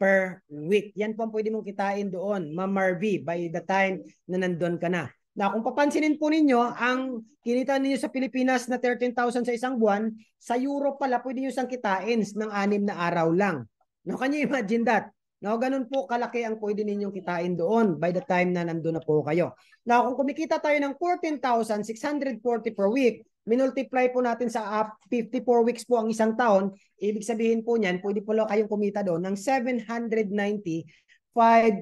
per week. Yan po ang pwede mong kitain doon, Ma'am Marvy, by the time na nandun ka na. Na kung papansinin po ninyo, ang kinita ninyo sa Pilipinas na 13,000 sa isang buwan, sa Europe pala pwede nyo siyang kitain ng anim na araw lang. No, can you imagine that? No, ganun po kalaki ang pwede ninyong kitain doon by the time na nandoon na po kayo. Na kung kumikita tayo ng 14,640 per week, minultiply po natin sa up 54 weeks po ang isang taon, ibig sabihin po niyan, pwede po kayong kumita doon ng 790,560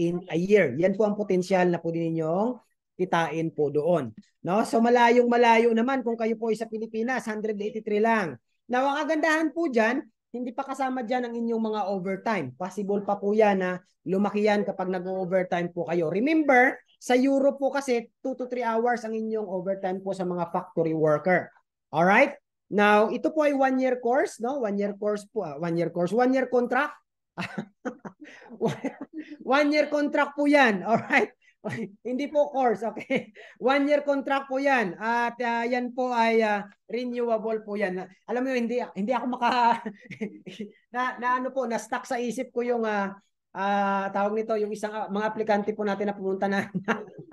in a year. Yan po ang potensyal na pwede ninyong kitain po doon. No? So malayong malayo naman kung kayo po ay sa Pilipinas, 183 lang. Now, ang kagandahan po dyan, hindi pa kasama dyan ang inyong mga overtime. Possible pa po yan na lumaki yan kapag nag-overtime po kayo. Remember, sa Europe po kasi, 2 to 3 hours ang inyong overtime po sa mga factory worker. All right? Now, ito po ay one-year course, no? One-year course po, uh, ah, one-year course, one-year contract. one-year contract po yan, All right? Hindi po course, okay? One-year contract po yan. At uh, yan po ay uh, renewable po yan. Alam mo, hindi, hindi ako maka... na, na ano po, na-stuck sa isip ko yung... Uh, uh, tawag nito, yung isang ah, mga aplikante po natin na pumunta na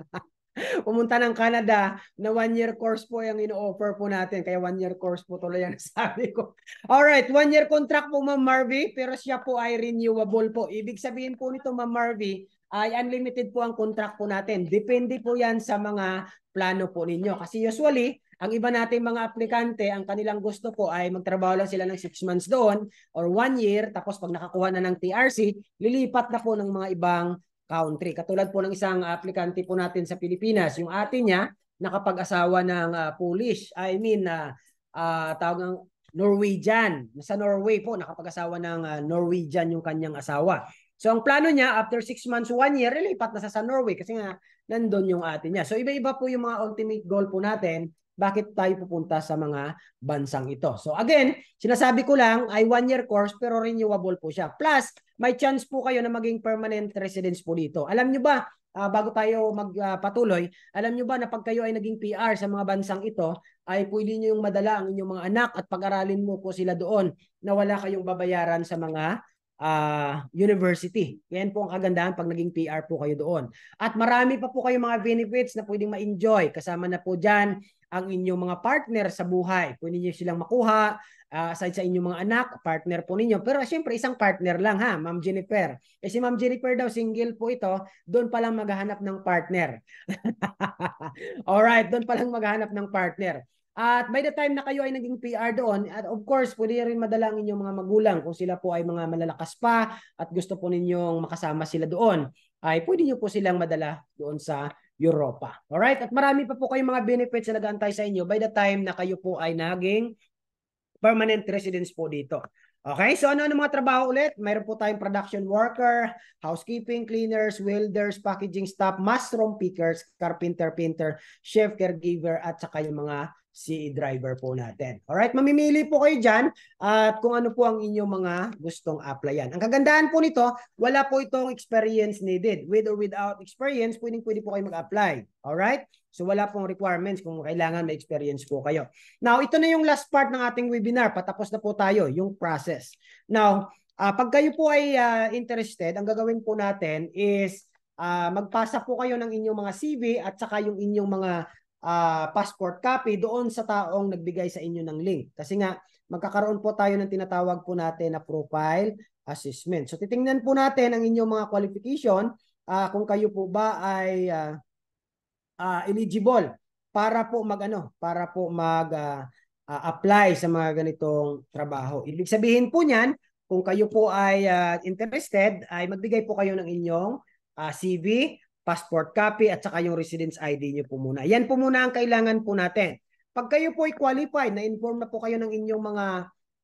pumunta ng Canada na one-year course po yung ino-offer po natin. Kaya one-year course po tuloy ang sabi ko. all right one-year contract po Ma'am Marvy, pero siya po ay renewable po. Ibig sabihin po nito Ma'am Marvy, ay unlimited po ang contract po natin. Depende po yan sa mga plano po ninyo. Kasi usually, ang iba nating mga aplikante, ang kanilang gusto po ay magtrabaho lang sila ng 6 months doon or 1 year, tapos pag nakakuha na ng TRC, lilipat na po ng mga ibang country. Katulad po ng isang aplikante po natin sa Pilipinas, yung ate niya, nakapag-asawa ng uh, Polish, I mean, uh, uh, tawag ng Norwegian. Sa Norway po, nakapag-asawa ng uh, Norwegian yung kanyang asawa. So ang plano niya, after 6 months, 1 year, ilipat na sa, sa Norway kasi nga nandun yung ate niya. So iba-iba po yung mga ultimate goal po natin bakit tayo pupunta sa mga bansang ito. So again, sinasabi ko lang ay one year course pero renewable po siya. Plus, may chance po kayo na maging permanent residence po dito. Alam nyo ba, uh, bago tayo magpatuloy, ah, uh, alam nyo ba na pag kayo ay naging PR sa mga bansang ito, ay pwede nyo yung madala ang inyong mga anak at pag-aralin mo po sila doon na wala kayong babayaran sa mga uh, university. Yan po ang kagandahan pag naging PR po kayo doon. At marami pa po kayong mga benefits na pwedeng ma-enjoy. Kasama na po dyan ang inyong mga partner sa buhay. Pwede niyo silang makuha uh, aside sa inyong mga anak, partner po ninyo. Pero siyempre, isang partner lang ha, Ma'am Jennifer. Eh si Ma'am Jennifer daw single po ito, doon pa lang maghahanap ng partner. All right, doon pa lang maghahanap ng partner. At by the time na kayo ay naging PR doon, at of course, pwede rin madala ang inyong mga magulang kung sila po ay mga malalakas pa at gusto po ninyong makasama sila doon, ay pwede niyo po silang madala doon sa Europa. Alright? At marami pa po kayong mga benefits na nag-antay sa inyo by the time na kayo po ay naging permanent residents po dito. Okay, so ano ano mga trabaho ulit? Mayroon po tayong production worker, housekeeping, cleaners, welders, packaging staff, mushroom pickers, carpenter, painter, chef, caregiver, at saka yung mga si driver po natin. Alright, mamimili po kayo dyan at kung ano po ang inyong mga gustong applyan. Ang kagandahan po nito, wala po itong experience needed. With or without experience, pwedeng pwede po kayo mag-apply. Alright? So wala pong requirements kung kailangan may experience po kayo. Now, ito na yung last part ng ating webinar. Patapos na po tayo, yung process. Now, uh, pag kayo po ay uh, interested, ang gagawin po natin is uh, magpasa po kayo ng inyong mga CV at saka yung inyong mga uh, passport copy doon sa taong nagbigay sa inyo ng link. Kasi nga, magkakaroon po tayo ng tinatawag po natin na profile assessment. So titingnan po natin ang inyong mga qualification uh, kung kayo po ba ay uh, uh, eligible para po magano, para po mag uh, uh, apply sa mga ganitong trabaho. Ibig sabihin po niyan, kung kayo po ay uh, interested, ay magbigay po kayo ng inyong uh, CV passport copy at saka yung residence ID niyo po muna. Yan po muna ang kailangan po natin. Pag kayo po ay qualified, na-inform na po kayo ng inyong mga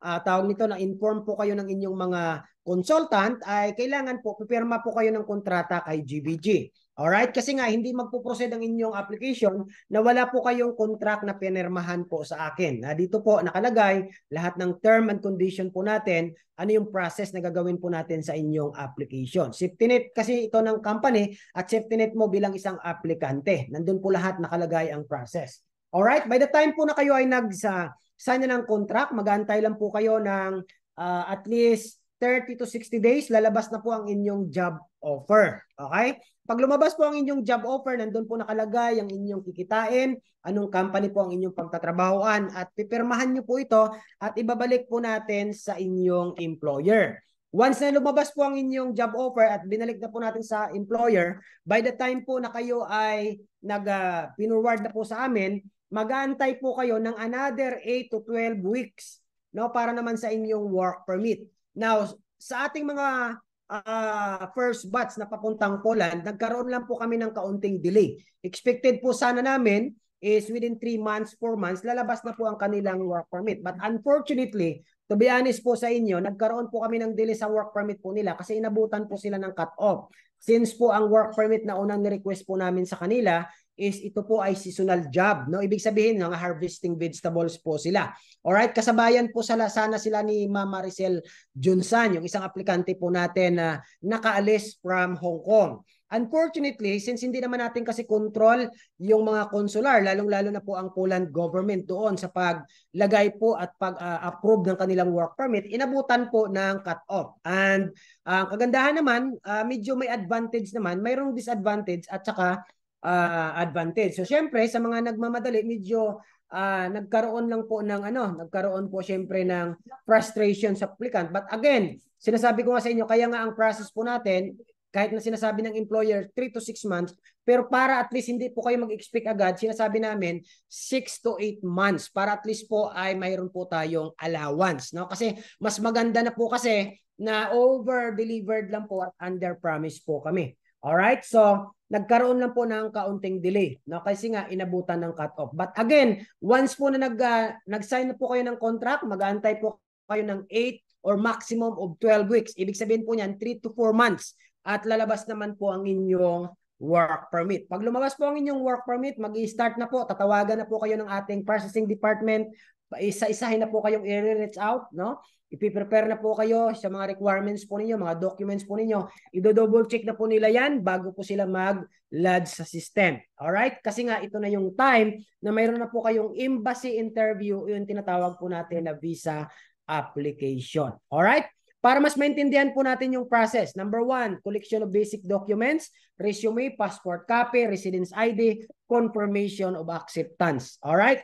uh, tawag nito, na-inform po kayo ng inyong mga consultant ay kailangan po pipirma po kayo ng kontrata kay GBG. All right? Kasi nga, hindi magpo-proceed ang inyong application na wala po kayong contract na pinermahan po sa akin. Na ah, dito po nakalagay lahat ng term and condition po natin, ano yung process na gagawin po natin sa inyong application. Safety net kasi ito ng company at safety net mo bilang isang aplikante. Nandun po lahat nakalagay ang process. All right? By the time po na kayo ay nagsa sign ng contract, mag-aantay lang po kayo ng uh, at least 30 to 60 days, lalabas na po ang inyong job offer. Okay? Pag lumabas po ang inyong job offer, nandun po nakalagay ang inyong kikitain, anong company po ang inyong pagtatrabahoan, at pipirmahan nyo po ito at ibabalik po natin sa inyong employer. Once na lumabas po ang inyong job offer at binalik na po natin sa employer, by the time po na kayo ay nag uh, pinurward na po sa amin, mag-aantay po kayo ng another 8 to 12 weeks no para naman sa inyong work permit. Now, sa ating mga uh, first batch na papuntang Poland, nagkaroon lang po kami ng kaunting delay. Expected po sana namin is within 3 months, 4 months, lalabas na po ang kanilang work permit. But unfortunately, to be honest po sa inyo, nagkaroon po kami ng delay sa work permit po nila kasi inabutan po sila ng cut-off. Since po ang work permit na unang ni-request po namin sa kanila is ito po ay seasonal job. No? Ibig sabihin, ng harvesting vegetables po sila. all right kasabayan po sala, sana sila ni Mama Maricel Junsan, yung isang aplikante po natin na nakaalis from Hong Kong. Unfortunately, since hindi naman natin kasi control yung mga konsular, lalong-lalo na po ang Poland government doon sa paglagay po at pag-approve uh, ng kanilang work permit, inabutan po ng cut-off. And ang uh, kagandahan naman, uh, medyo may advantage naman, mayroong disadvantage at saka uh, advantage. So syempre sa mga nagmamadali medyo uh, nagkaroon lang po ng ano, nagkaroon po syempre ng frustration sa applicant. But again, sinasabi ko nga sa inyo kaya nga ang process po natin kahit na sinasabi ng employer 3 to 6 months, pero para at least hindi po kayo mag-expect agad, sinasabi namin 6 to 8 months para at least po ay mayroon po tayong allowance. No? Kasi mas maganda na po kasi na over-delivered lang po at under-promise po kami. Alright, so nagkaroon lang po ng kaunting delay no kasi nga inabutan ng cut-off. But again, once po na nag uh, nag-sign na po kayo ng contract, mag-aantay po kayo ng 8 or maximum of 12 weeks. Ibig sabihin po niyan 3 to 4 months at lalabas naman po ang inyong work permit. Pag lumabas po ang inyong work permit, magi start na po, tatawagan na po kayo ng ating processing department, isa-isahin na po kayong i-reach out, no? Ipiprepare na po kayo sa mga requirements po ninyo, mga documents po ninyo. Ido-double check na po nila yan bago po sila mag-lodge sa system. Alright? Kasi nga ito na yung time na mayroon na po kayong embassy interview, yung tinatawag po natin na visa application. Alright? Para mas maintindihan po natin yung process. Number one, collection of basic documents, resume, passport copy, residence ID, confirmation of acceptance. Alright?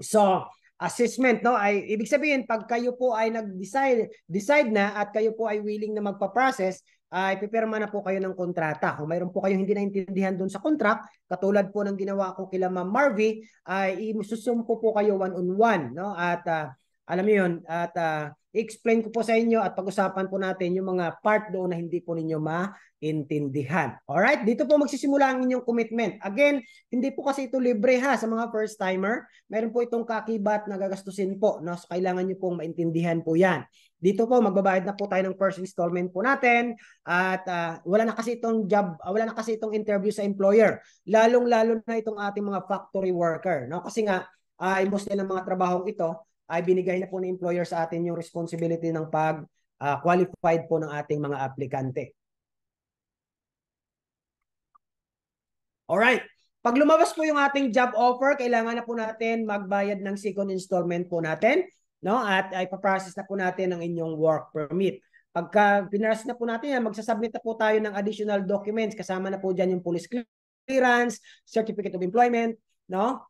So, assessment no ay ibig sabihin pag kayo po ay nag-decide decide na at kayo po ay willing na magpa-process ay pipirma na po kayo ng kontrata. Kung mayroon po kayong hindi naintindihan doon sa contract, katulad po ng ginawa ko kila Ma'am Marvy, ay uh, isusumpo po kayo one-on-one. -on -one, no? At uh, alam niyo yun, at uh, ah, explain ko po sa inyo at pag-usapan po natin yung mga part doon na hindi po ninyo maintindihan. Alright, dito po magsisimula ang inyong commitment. Again, hindi po kasi ito libre ha sa mga first timer. Meron po itong kakibat na gagastusin po. No? So kailangan nyo pong maintindihan po yan. Dito po, magbabayad na po tayo ng first installment po natin at uh, wala na kasi itong job, uh, wala na kasi itong interview sa employer. Lalong-lalo na itong ating mga factory worker. No? Kasi nga, uh, ah, most ng mga trabahong ito, ay binigay na po ng employer sa atin yung responsibility ng pag uh, qualified po ng ating mga aplikante. Alright. Pag lumabas po yung ating job offer, kailangan na po natin magbayad ng second installment po natin, no? At ay paprocess na po natin ang inyong work permit. Pagka pinrocess na po natin yan, magsasubmit na po tayo ng additional documents kasama na po diyan yung police clearance, certificate of employment, no?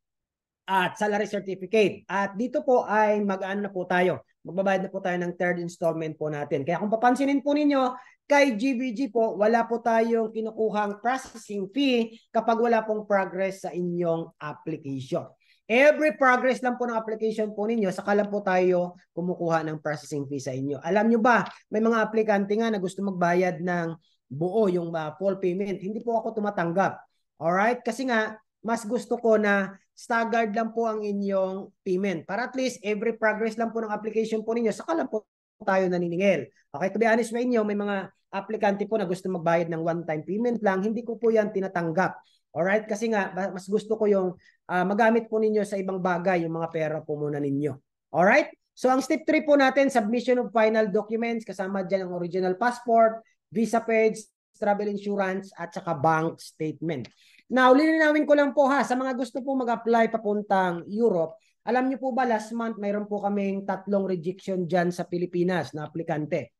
at salary certificate. At dito po ay mag-ano na po tayo. Magbabayad na po tayo ng third installment po natin. Kaya kung papansinin po ninyo, kay GBG po, wala po tayong kinukuhang processing fee kapag wala pong progress sa inyong application. Every progress lang po ng application po ninyo, saka lang po tayo kumukuha ng processing fee sa inyo. Alam nyo ba, may mga aplikante nga na gusto magbayad ng buo yung uh, full payment. Hindi po ako tumatanggap. Alright? Kasi nga, mas gusto ko na staggered lang po ang inyong payment. Para at least every progress lang po ng application po ninyo, saka lang po tayo naniningil. Okay, to be honest with inyo, may mga aplikante po na gusto magbayad ng one-time payment lang, hindi ko po yan tinatanggap. Alright, kasi nga, mas gusto ko yung uh, magamit po ninyo sa ibang bagay yung mga pera po muna ninyo. Alright? So ang step 3 po natin, submission of final documents, kasama dyan ang original passport, visa page, travel insurance, at saka bank statement. Now, lilinawin ko lang po ha, sa mga gusto po mag-apply papuntang Europe, alam niyo po ba last month mayroon po kaming tatlong rejection dyan sa Pilipinas na aplikante.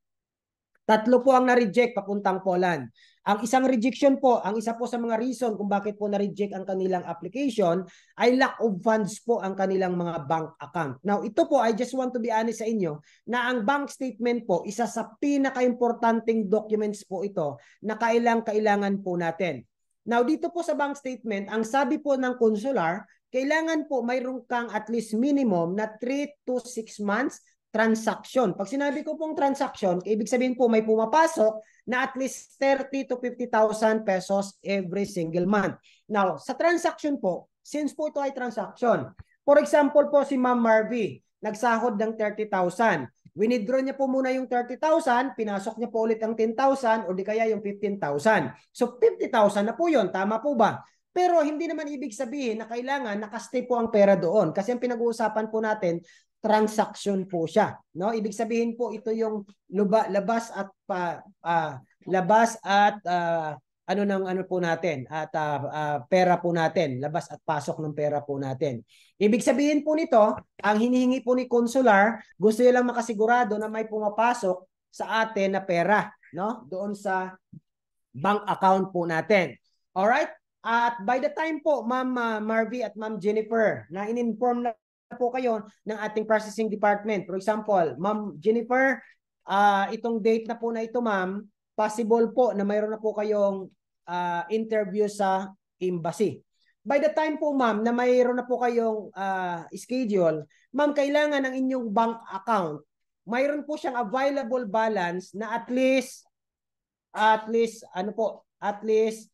Tatlo po ang na-reject papuntang Poland. Ang isang rejection po, ang isa po sa mga reason kung bakit po na-reject ang kanilang application ay lack of funds po ang kanilang mga bank account. Now, ito po, I just want to be honest sa inyo na ang bank statement po, isa sa pinaka-importanting documents po ito na kailang-kailangan po natin. Now, dito po sa bank statement, ang sabi po ng consular, kailangan po mayroon kang at least minimum na 3 to 6 months transaction. Pag sinabi ko pong transaction, ibig sabihin po may pumapasok na at least 30 to 50,000 pesos every single month. Now, sa transaction po, since po ito ay transaction, for example po si Ma'am Marvie, nagsahod ng 30,000. Winidraw niya po muna yung 30,000, pinasok niya po ulit ang 10,000 o di kaya yung 15,000. So 50,000 na po yon, tama po ba? Pero hindi naman ibig sabihin na kailangan nakastay po ang pera doon. Kasi ang pinag-uusapan po natin, transaction po siya. No? Ibig sabihin po ito yung luba, labas at pa, uh, labas at uh, ano ng ano po natin at uh, uh, pera po natin, labas at pasok ng pera po natin. Ibig sabihin po nito, ang hinihingi po ni Consular, gusto niya lang makasigurado na may pumapasok sa atin na pera, no? Doon sa bank account po natin. All right? At by the time po Ma'am uh, ah, Marvy at Ma'am Jennifer na ininform na po kayo ng ating processing department. For example, Ma'am Jennifer, uh, itong date na po na ito, Ma'am, possible po na mayroon na po kayong uh, interview sa embassy. By the time po ma'am na mayroon na po kayong uh, schedule, ma'am kailangan ng inyong bank account, mayroon po siyang available balance na at least at least ano po, at least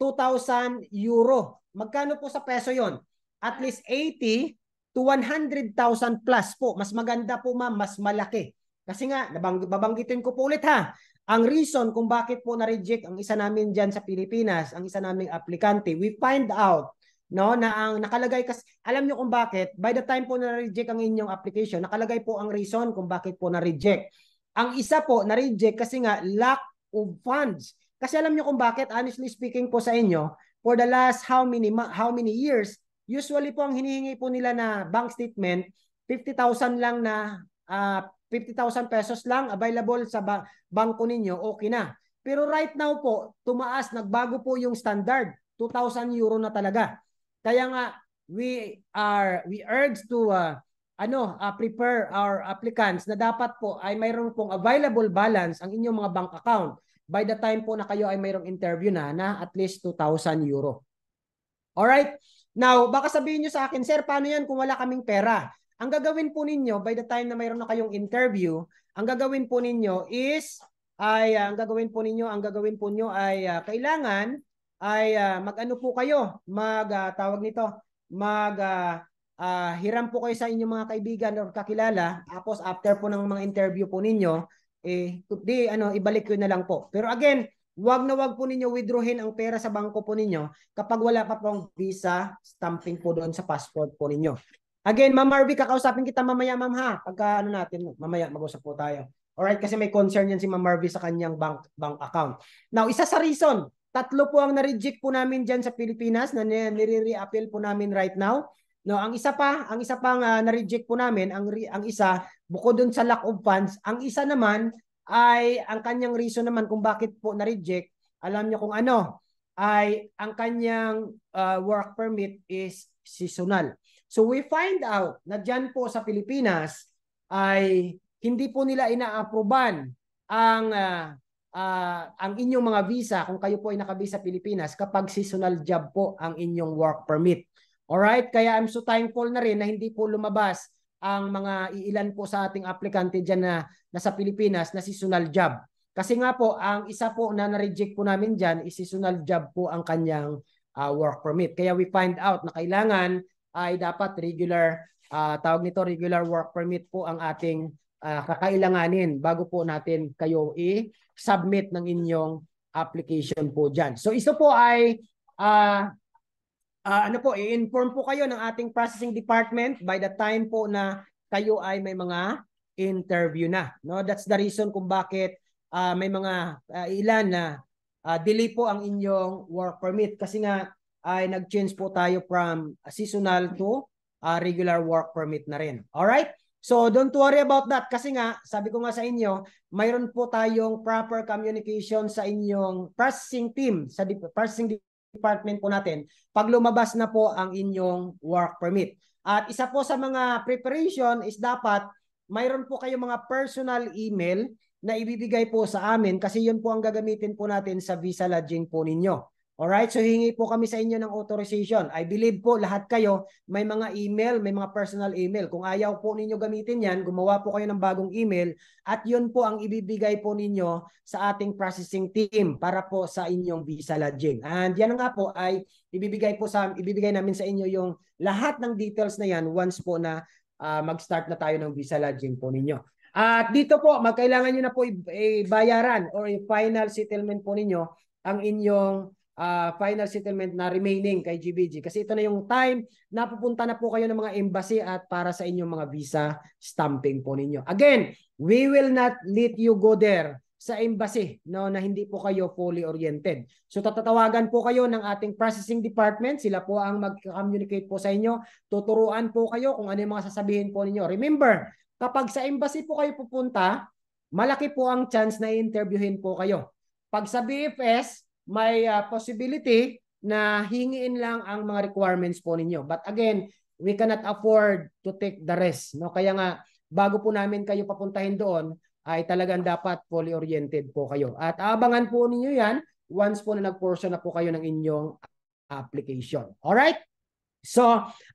2,000 euro. Magkano po sa peso 'yon? At least 80 to 100,000 plus po. Mas maganda po ma'am, mas malaki. Kasi nga, nabang, babanggitin ko po ulit ha. Ang reason kung bakit po na-reject ang isa namin dyan sa Pilipinas, ang isa naming aplikante, we find out no na ang nakalagay kasi alam niyo kung bakit by the time po na reject ang inyong application nakalagay po ang reason kung bakit po na reject ang isa po na reject kasi nga lack of funds kasi alam niyo kung bakit honestly speaking po sa inyo for the last how many how many years usually po ang hinihingi po nila na bank statement 50,000 lang na uh, 50,000 pesos lang available sa ba- bangko ninyo, okay na. Pero right now po, tumaas, nagbago po yung standard. 2,000 euro na talaga. Kaya nga, we are we urge to uh, ano uh, prepare our applicants na dapat po ay mayroon pong available balance ang inyong mga bank account by the time po na kayo ay mayroong interview na na at least 2,000 euro. All right? Now, baka sabihin niyo sa akin, sir, paano yan kung wala kaming pera? Ang gagawin po ninyo, by the time na mayroon na kayong interview, ang gagawin po ninyo is, ay uh, ang gagawin po ninyo, ang gagawin po niyo ay uh, kailangan ay uh, mag-ano po kayo, mag uh, nito, mag uh, uh, hiram po kayo sa inyong mga kaibigan or kakilala, tapos after po ng mga interview po ninyo, eh di ano ibalik ko na lang po. Pero again, wag na wag po ninyo withdrawin ang pera sa bangko po ninyo kapag wala pa pong visa stamping po doon sa passport po ninyo. Again, Ma'am Marvie, kakausapin kita mamaya, Ma'am ha. Pagka ano natin, mamaya mag-usap po tayo. Alright, kasi may concern yan si Ma'am Marvie sa kanyang bank, bank account. Now, isa sa reason, tatlo po ang na-reject po namin dyan sa Pilipinas na nire-reappeal po namin right now. No, ang isa pa, ang isa pang uh, na-reject po namin, ang ang isa bukod dun sa lack of funds, ang isa naman ay ang kanyang reason naman kung bakit po na-reject. Alam niyo kung ano, ay ang kanyang uh, work permit is seasonal. So we find out na dyan po sa Pilipinas ay hindi po nila inaaproban ang uh, uh, ang inyong mga visa kung kayo po ay nakabisa sa Pilipinas kapag seasonal job po ang inyong work permit. Alright, kaya I'm so thankful na rin na hindi po lumabas ang mga iilan po sa ating aplikante dyan na nasa Pilipinas na seasonal job. Kasi nga po, ang isa po na na-reject po namin dyan is seasonal job po ang kanyang uh, work permit. Kaya we find out na kailangan ay dapat regular uh, tawag nito regular work permit po ang ating uh, kakailanganin bago po natin kayo i-submit ng inyong application po diyan. So ito po ay uh, uh, ano po, i-inform po kayo ng ating processing department by the time po na kayo ay may mga interview na. No, that's the reason kung bakit uh, may mga uh, ilan na uh, delay po ang inyong work permit kasi nga ay nag-change po tayo from seasonal to uh, regular work permit na rin. Alright? So don't worry about that kasi nga, sabi ko nga sa inyo, mayroon po tayong proper communication sa inyong processing team, sa de processing department po natin pag lumabas na po ang inyong work permit. At isa po sa mga preparation is dapat mayroon po kayong mga personal email na ibibigay po sa amin kasi yun po ang gagamitin po natin sa visa lodging po ninyo. Alright, so hingi po kami sa inyo ng authorization. I believe po lahat kayo may mga email, may mga personal email. Kung ayaw po ninyo gamitin yan, gumawa po kayo ng bagong email at yun po ang ibibigay po ninyo sa ating processing team para po sa inyong visa lodging. And yan nga po ay ibibigay po sa ibibigay namin sa inyo yung lahat ng details na yan once po na uh, mag-start na tayo ng visa lodging po ninyo. At dito po, magkailangan nyo na po i- i- bayaran or i- final settlement po ninyo ang inyong uh, final settlement na remaining kay GBG. Kasi ito na yung time na pupunta na po kayo ng mga embassy at para sa inyong mga visa stamping po ninyo. Again, we will not let you go there sa embassy no na hindi po kayo fully oriented. So tatatawagan po kayo ng ating processing department, sila po ang mag-communicate po sa inyo, tuturuan po kayo kung ano yung mga sasabihin po ninyo. Remember, kapag sa embassy po kayo pupunta, malaki po ang chance na interviewin po kayo. Pag sa BFS, may uh, possibility na hingiin lang ang mga requirements po ninyo. But again, we cannot afford to take the rest. No? Kaya nga, bago po namin kayo papuntahin doon, ay talagang dapat fully oriented po kayo. At abangan po ninyo yan once po na nag-portion na po kayo ng inyong application. Alright? So,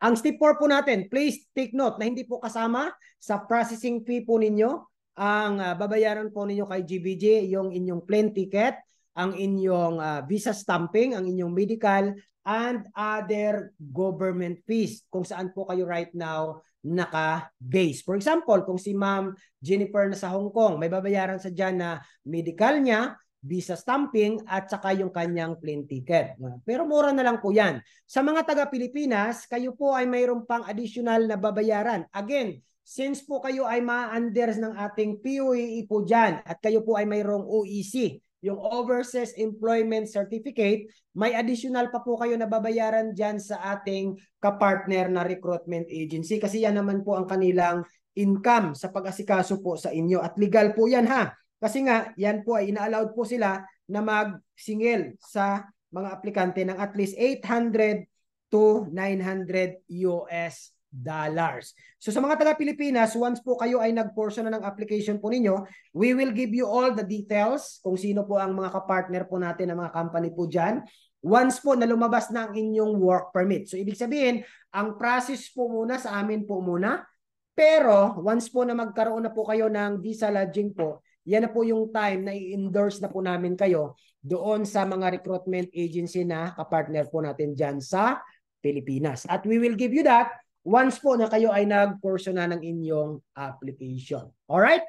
ang step 4 po natin, please take note na hindi po kasama sa processing fee po ninyo ang ah, babayaran po ninyo kay GBJ yung inyong plane ticket ang inyong uh, visa stamping, ang inyong medical, and other government fees kung saan po kayo right now naka-base. For example, kung si Ma'am Jennifer na sa Hong Kong, may babayaran sa dyan na medical niya, visa stamping at saka yung kanyang plane ticket. Pero mura na lang po yan. Sa mga taga Pilipinas, kayo po ay mayroon pang additional na babayaran. Again, since po kayo ay ma-unders ng ating POEE e po dyan at kayo po ay mayroong OEC, yung Overseas Employment Certificate, may additional pa po kayo na babayaran dyan sa ating kapartner na recruitment agency kasi yan naman po ang kanilang income sa pag-asikaso po sa inyo. At legal po yan ha. Kasi nga, yan po ay ina-allowed po sila na magsingil sa mga aplikante ng at least 800 to 900 US dollars. So sa mga taga Pilipinas, once po kayo ay nag-portion na ng application po ninyo, we will give you all the details kung sino po ang mga kapartner po natin ng mga company po dyan. Once po na lumabas na ang inyong work permit. So ibig sabihin, ang process po muna sa amin po muna. Pero once po na magkaroon na po kayo ng visa lodging po, yan na po yung time na i-endorse na po namin kayo doon sa mga recruitment agency na kapartner po natin dyan sa Pilipinas. At we will give you that once po na kayo ay nag-portion na ng inyong application. Alright?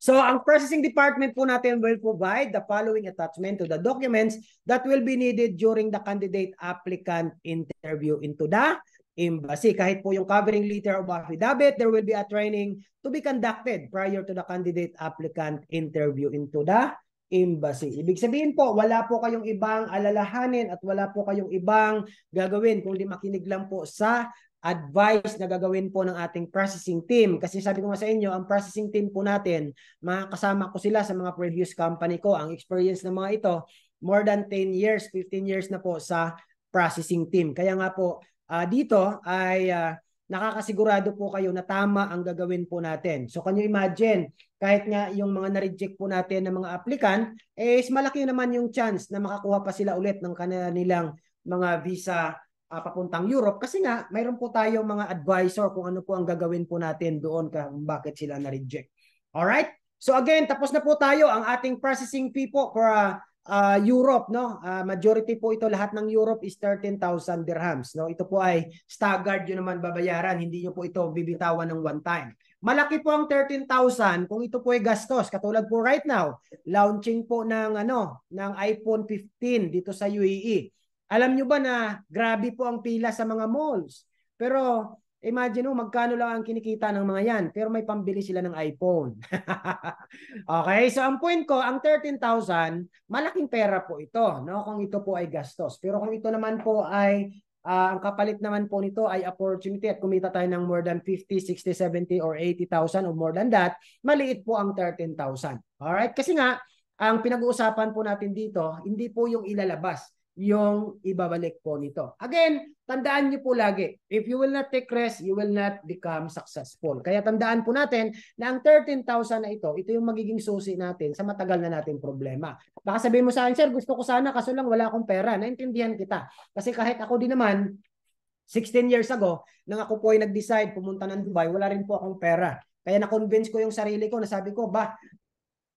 So, ang processing department po natin will provide the following attachment to the documents that will be needed during the candidate applicant interview into the embassy. Kahit po yung covering letter of affidavit, there will be a training to be conducted prior to the candidate applicant interview into the embassy. Ibig sabihin po, wala po kayong ibang alalahanin at wala po kayong ibang gagawin kundi makinig lang po sa advice na gagawin po ng ating processing team. Kasi sabi ko nga sa inyo, ang processing team po natin, makakasama ko sila sa mga previous company ko. Ang experience ng mga ito, more than 10 years, 15 years na po sa processing team. Kaya nga po, uh, dito ay uh, nakakasigurado po kayo na tama ang gagawin po natin. So can you imagine, kahit nga yung mga na-reject po natin ng mga applicant, eh is malaki naman yung chance na makakuha pa sila ulit ng kanilang mga visa uh, papuntang Europe kasi nga mayroon po tayo mga advisor kung ano po ang gagawin po natin doon kung bakit sila na-reject. All right? So again, tapos na po tayo ang ating processing fee po for uh, uh, Europe, no? Uh, majority po ito lahat ng Europe is 13,000 dirhams, no? Ito po ay staggered yun naman babayaran, hindi niyo po ito bibitawan ng one time. Malaki po ang 13,000 kung ito po ay gastos. Katulad po right now, launching po ng ano, ng iPhone 15 dito sa UAE. Alam nyo ba na grabe po ang pila sa mga malls? Pero imagine mo, magkano lang ang kinikita ng mga yan, pero may pambili sila ng iPhone. okay, so ang point ko, ang 13,000, malaking pera po ito, no? kung ito po ay gastos. Pero kung ito naman po ay Uh, ang kapalit naman po nito ay opportunity at kumita tayo ng more than 50, 60, 70 or 80,000 or more than that, maliit po ang 13,000. Alright? Kasi nga, ang pinag-uusapan po natin dito, hindi po yung ilalabas yung ibabalik po nito. Again, tandaan niyo po lagi, if you will not take rest, you will not become successful. Kaya tandaan po natin na ang 13,000 na ito, ito yung magiging susi natin sa matagal na natin problema. Baka sabihin mo sa akin, sir, gusto ko sana kaso lang wala akong pera. Naintindihan kita. Kasi kahit ako din naman, 16 years ago, nang ako po ay nag-decide pumunta ng Dubai, wala rin po akong pera. Kaya na-convince ko yung sarili ko na sabi ko, ba,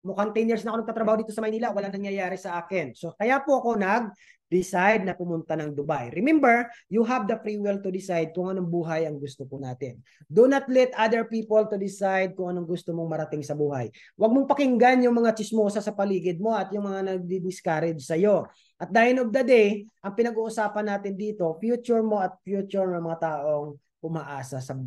mukhang 10 years na ako nagtatrabaho dito sa Maynila, wala nangyayari sa akin. So, kaya po ako nag decide na pumunta ng Dubai. Remember, you have the free will to decide kung anong buhay ang gusto po natin. Do not let other people to decide kung anong gusto mong marating sa buhay. Huwag mong pakinggan yung mga chismosa sa paligid mo at yung mga nagdi-discourage sa iyo. At the end of the day, ang pinag-uusapan natin dito, future mo at future ng mga taong umaasa sa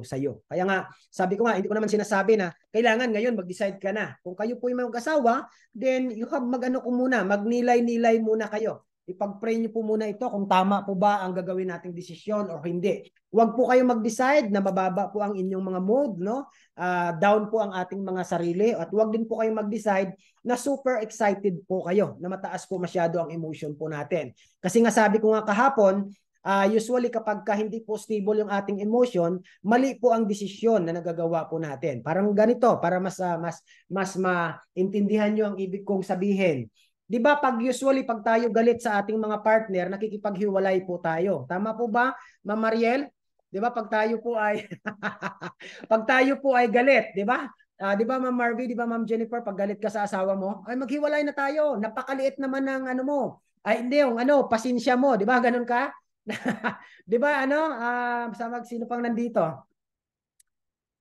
sa iyo. Kaya nga, sabi ko nga, hindi ko naman sinasabi na kailangan ngayon mag-decide ka na. Kung kayo po yung mag-asawa, then you have mag-ano ko muna, magnilay-nilay muna kayo. Ipag-pray niyo po muna ito kung tama po ba ang gagawin nating desisyon o hindi. Huwag po kayo mag-decide na mababa po ang inyong mga mood, no? Uh, down po ang ating mga sarili at huwag din po kayo mag-decide na super excited po kayo, na mataas po masyado ang emotion po natin. Kasi nga sabi ko nga kahapon, uh, usually kapag ka hindi po stable yung ating emotion, mali po ang desisyon na nagagawa po natin. Parang ganito para mas uh, mas mas maintindihan niyo ang ibig kong sabihin. 'Di ba pag usually pag tayo galit sa ating mga partner, nakikipaghiwalay po tayo. Tama po ba, Ma Mariel? 'Di ba pag tayo po ay pag tayo po ay galit, 'di ba? Uh, 'di ba Ma'am Marvy, 'di ba Ma'am Jennifer, pag galit ka sa asawa mo, ay maghiwalay na tayo. Napakaliit naman ng ano mo. Ay hindi, yung ano, pasensya mo, 'di ba? Ganun ka? 'Di ba ano, uh, ah, sama sino pang nandito?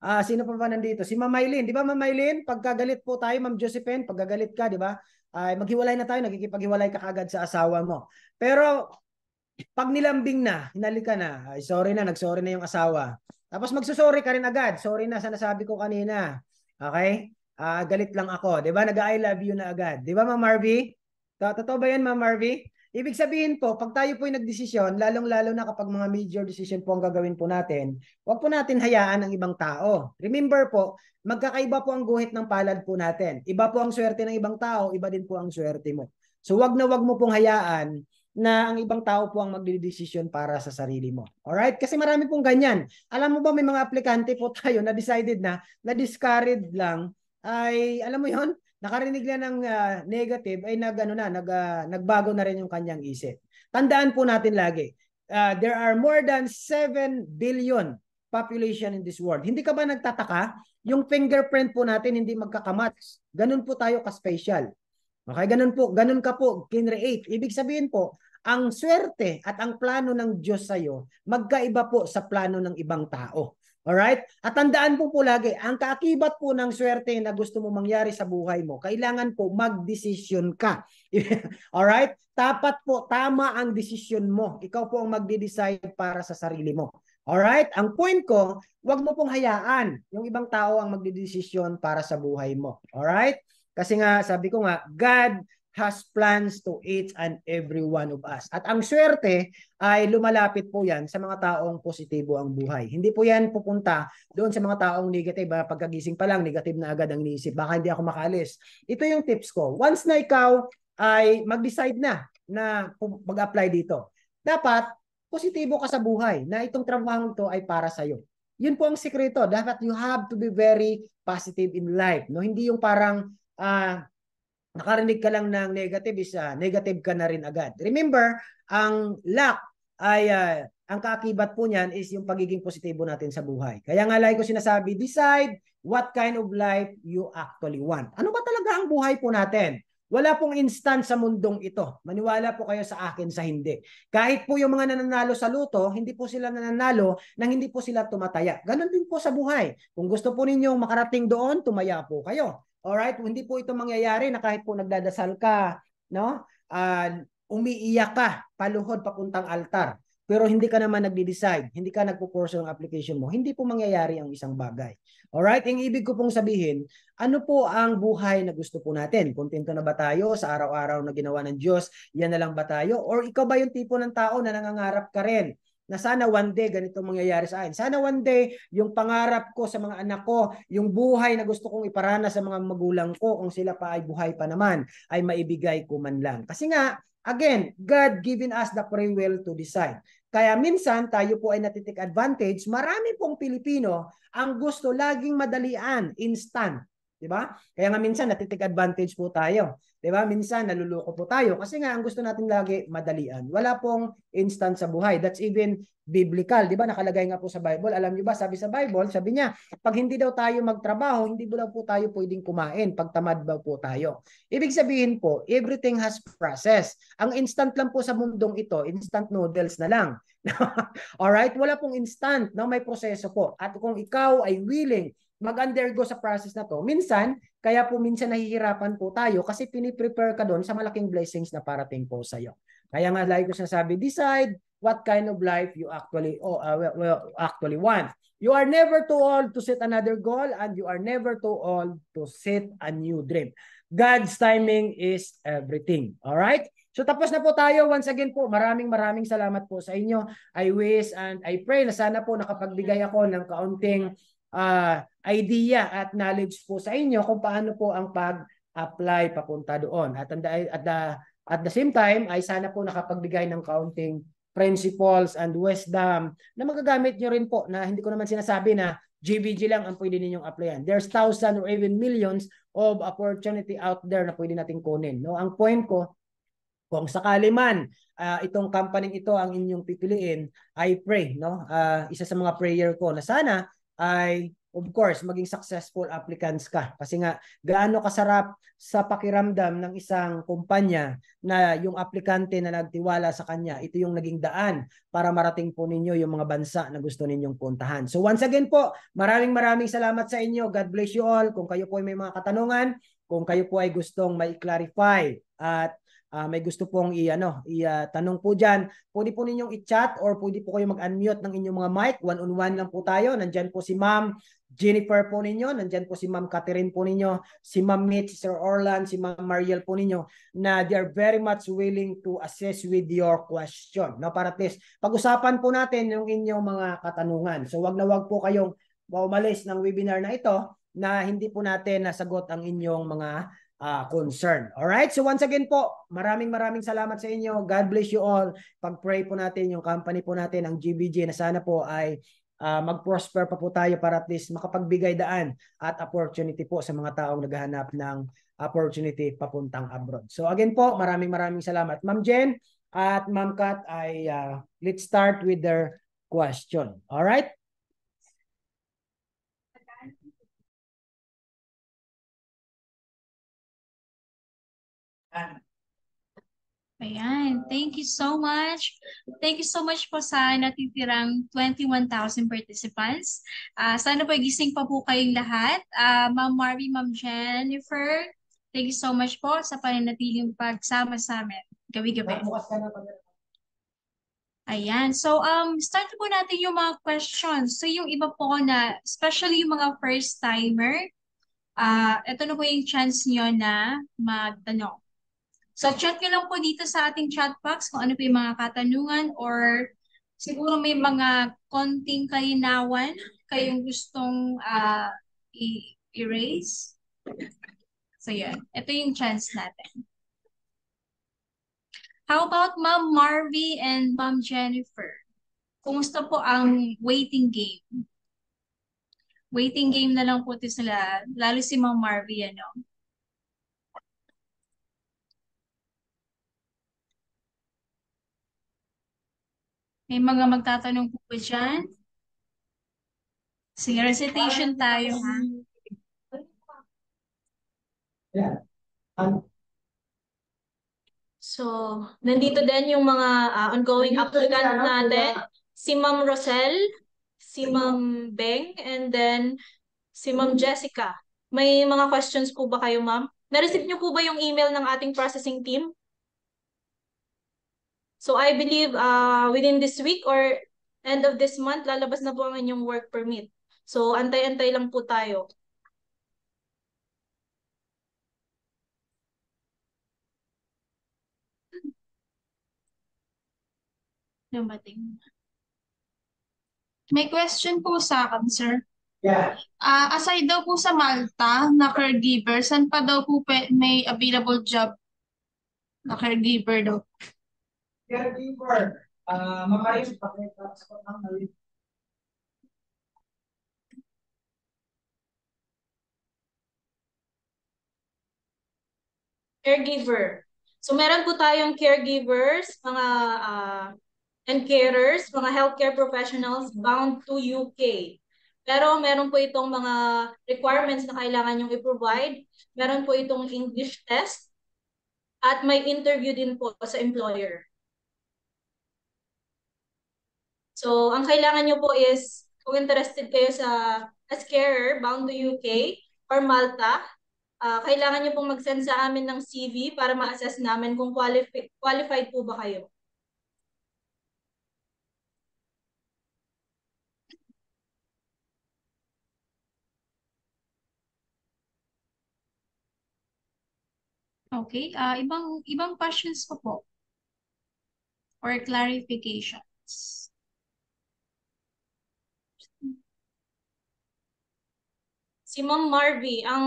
Ah, uh, sino pa ba nandito? Si Ma'am Maylin, 'di ba Ma'am Maylin? Pagkagalit po tayo Ma'am Josephine, pagkagalit ka, 'di ba? Ay uh, maghiwalay na tayo, nagkikipaghiwalay ka kagad sa asawa mo. Pero pag nilambing na, hinalika na, ay sorry na, nagsorry na yung asawa. Tapos magsusorry ka rin agad. Sorry na sa nasabi ko kanina. Okay? Ah, uh, galit lang ako, 'di ba? Nag-I love you na agad. 'Di ba Ma'am Marvy? Totoo ba 'yan Ma'am Marvy? Ibig sabihin po, pag tayo po ay nagdesisyon, lalong-lalo na kapag mga major decision po ang gagawin po natin, huwag po natin hayaan ang ibang tao. Remember po, magkakaiba po ang guhit ng palad po natin. Iba po ang swerte ng ibang tao, iba din po ang swerte mo. So wag na wag mo pong hayaan na ang ibang tao po ang magdidesisyon para sa sarili mo. Alright? Kasi marami pong ganyan. Alam mo ba may mga aplikante po tayo na decided na, na discouraged lang ay, alam mo yon nakarinig niya ng uh, negative ay nagano na nag, uh, nagbago na rin yung kanyang isip. Tandaan po natin lagi, uh, there are more than 7 billion population in this world. Hindi ka ba nagtataka? Yung fingerprint po natin hindi magkakamats. Ganun po tayo ka special Okay, ganun po, ganun ka po kinreate. Ibig sabihin po, ang swerte at ang plano ng Diyos sa iyo magkaiba po sa plano ng ibang tao. Alright? At tandaan po po lagi, ang kaakibat po ng swerte na gusto mo mangyari sa buhay mo, kailangan po mag-decision ka. Alright? Tapat po, tama ang decision mo. Ikaw po ang magde-decide para sa sarili mo. Alright? Ang point ko, wag mo pong hayaan yung ibang tao ang magde-decision para sa buhay mo. Alright? Kasi nga, sabi ko nga, God has plans to each and every one of us. At ang swerte ay lumalapit po yan sa mga taong positibo ang buhay. Hindi po yan pupunta doon sa mga taong negative. Ha? Pagkagising pa lang, negative na agad ang niisip. Baka hindi ako makaalis. Ito yung tips ko. Once na ikaw ay mag-decide na na mag-apply dito, dapat positibo ka sa buhay na itong trabaho ito ay para sa iyo. Yun po ang sikreto. Dapat you have to be very positive in life. No? Hindi yung parang uh, nakarinig ka lang ng negative is uh, negative ka na rin agad. Remember, ang luck ay uh, ang kaakibat po niyan is yung pagiging positibo natin sa buhay. Kaya nga lagi ko sinasabi, decide what kind of life you actually want. Ano ba talaga ang buhay po natin? Wala pong instant sa mundong ito. Maniwala po kayo sa akin sa hindi. Kahit po yung mga nananalo sa luto, hindi po sila nananalo nang hindi po sila tumataya. Ganon din po sa buhay. Kung gusto po ninyong makarating doon, tumaya po kayo. All right? Hindi po ito mangyayari na kahit po nagdadasal ka, no? Uh, umiiyak ka paluhod papuntang altar. Pero hindi ka naman nagde-decide, hindi ka nagpo-course ng application mo, hindi po mangyayari ang isang bagay. All right? Ang ibig ko pong sabihin, ano po ang buhay na gusto po natin? Kontento na ba tayo sa araw-araw na ginawa ng Diyos? Yan na lang ba tayo? Or ikaw ba yung tipo ng tao na nangangarap ka rin na sana one day ganito mangyayari sa akin. Sana one day yung pangarap ko sa mga anak ko, yung buhay na gusto kong iparana sa mga magulang ko kung sila pa ay buhay pa naman, ay maibigay ko man lang. Kasi nga, again, God given us the free will to decide. Kaya minsan tayo po ay natitik advantage. Marami pong Pilipino ang gusto laging madalian, instant. 'di ba? Kaya nga minsan natitik advantage po tayo. 'Di ba? Minsan naluluko po tayo kasi nga ang gusto natin lagi madalian. Wala pong instant sa buhay. That's even biblical, 'di ba? Nakalagay nga po sa Bible. Alam niyo ba, sabi sa Bible, sabi niya, pag hindi daw tayo magtrabaho, hindi daw po tayo pwedeng kumain, pag tamad daw po tayo. Ibig sabihin po, everything has process. Ang instant lang po sa mundong ito, instant noodles na lang. All right, wala pong instant, no? May proseso po. At kung ikaw ay willing mag-undergo sa process na to, minsan, kaya po minsan nahihirapan po tayo kasi piniprepare ka doon sa malaking blessings na parating po sa'yo. Kaya nga lagi ko sinasabi, decide what kind of life you actually oh, uh, well, well, actually want. You are never too old to set another goal and you are never too old to set a new dream. God's timing is everything. All right? So tapos na po tayo. Once again po, maraming maraming salamat po sa inyo. I wish and I pray na sana po nakapagbigay ako ng kaunting uh, idea at knowledge po sa inyo kung paano po ang pag-apply papunta doon. At, and, at, the, at the same time, ay sana po nakapagbigay ng counting principles and wisdom na magagamit nyo rin po na hindi ko naman sinasabi na GBG lang ang pwede ninyong applyan. There's thousands or even millions of opportunity out there na pwede nating kunin. No, ang point ko, kung sakali man uh, itong company ito ang inyong pipiliin, I pray, no? Uh, isa sa mga prayer ko na sana ay of course maging successful applicants ka kasi nga gaano kasarap sa pakiramdam ng isang kumpanya na yung aplikante na nagtiwala sa kanya ito yung naging daan para marating po ninyo yung mga bansa na gusto ninyong puntahan. So once again po, maraming maraming salamat sa inyo. God bless you all. Kung kayo po ay may mga katanungan, kung kayo po ay gustong mai-clarify at uh, may gusto pong i-ano, i-tanong uh, po diyan, pwede po ninyong i-chat or pwede po kayo mag-unmute ng inyong mga mic. One-on-one -on -one lang po tayo. Nandiyan po si Ma'am Jennifer po ninyo, nandiyan po si Ma'am Catherine po ninyo, si Ma'am Mitch, Sir Orland, si Ma'am Mariel po ninyo na they are very much willing to assist with your question. No, para at pag-usapan po natin yung inyong mga katanungan. So wag na wag po kayong umalis ng webinar na ito na hindi po natin nasagot ang inyong mga uh, concern. All right? So once again po, maraming maraming salamat sa inyo. God bless you all. Pag-pray po natin yung company po natin, ang GBG, na sana po ay uh, mag-prosper pa po tayo para at least makapagbigay daan at opportunity po sa mga taong naghahanap ng opportunity papuntang abroad. So again po, maraming maraming salamat. Ma'am Jen at Ma'am Kat ay uh, let's start with their question. All right?
Ayan. Thank you so much. Thank you so much po sa natitirang 21,000 participants. Uh, sana po gising pa po kayong lahat. Uh, Ma'am Marvy, Ma'am Jennifer, thank you so much po sa pananatiling pagsama sa amin. Gabi-gabi. Ayan. So, um, start po natin yung mga questions. So, yung iba po na, especially yung mga first-timer, uh, ah, ito na po yung chance nyo na magtanong. So chat nyo lang po dito sa ating chat box kung ano po yung mga katanungan or siguro may mga konting kalinawan kayong gustong uh, ah, i-erase. So yan, ito yung chance natin. How about Ma'am Marvie and Ma'am Jennifer? Kumusta po ang waiting game? Waiting game na lang po ito sila, lalo si Ma'am Marvie, ano? May mga magtatanong po ba dyan? Sige, recitation tayo ha.
Yeah. Um, so, nandito din yung mga uh, ongoing applicant natin. Si Ma'am Rosel, si Ma'am Beng, and then si Ma'am Jessica. May mga questions po ba kayo, Ma'am? Na-receive niyo po ba yung email ng ating processing team? So I believe uh, within this week or end of this month, lalabas na po ang inyong work permit. So antay-antay lang po tayo.
May question po sa akin, sir. Yeah. Uh, aside daw po sa Malta na caregiver, saan pa daw po may available job na caregiver daw? caregiver, uh, ah, mamayos pagkakasot ng nalit.
Caregiver. So meron po tayong caregivers, mga uh, and carers, mga healthcare professionals bound to UK. Pero meron po itong mga requirements na kailangan yung i-provide. Meron po itong English test at may interview din po sa employer. So, ang kailangan nyo po is, kung interested kayo sa as bound to UK or Malta, uh, kailangan nyo pong mag-send sa amin ng CV para ma-assess namin kung qualifi qualified po ba kayo.
Okay, uh, ibang ibang questions po po or clarifications.
si Ma'am Marvy, ang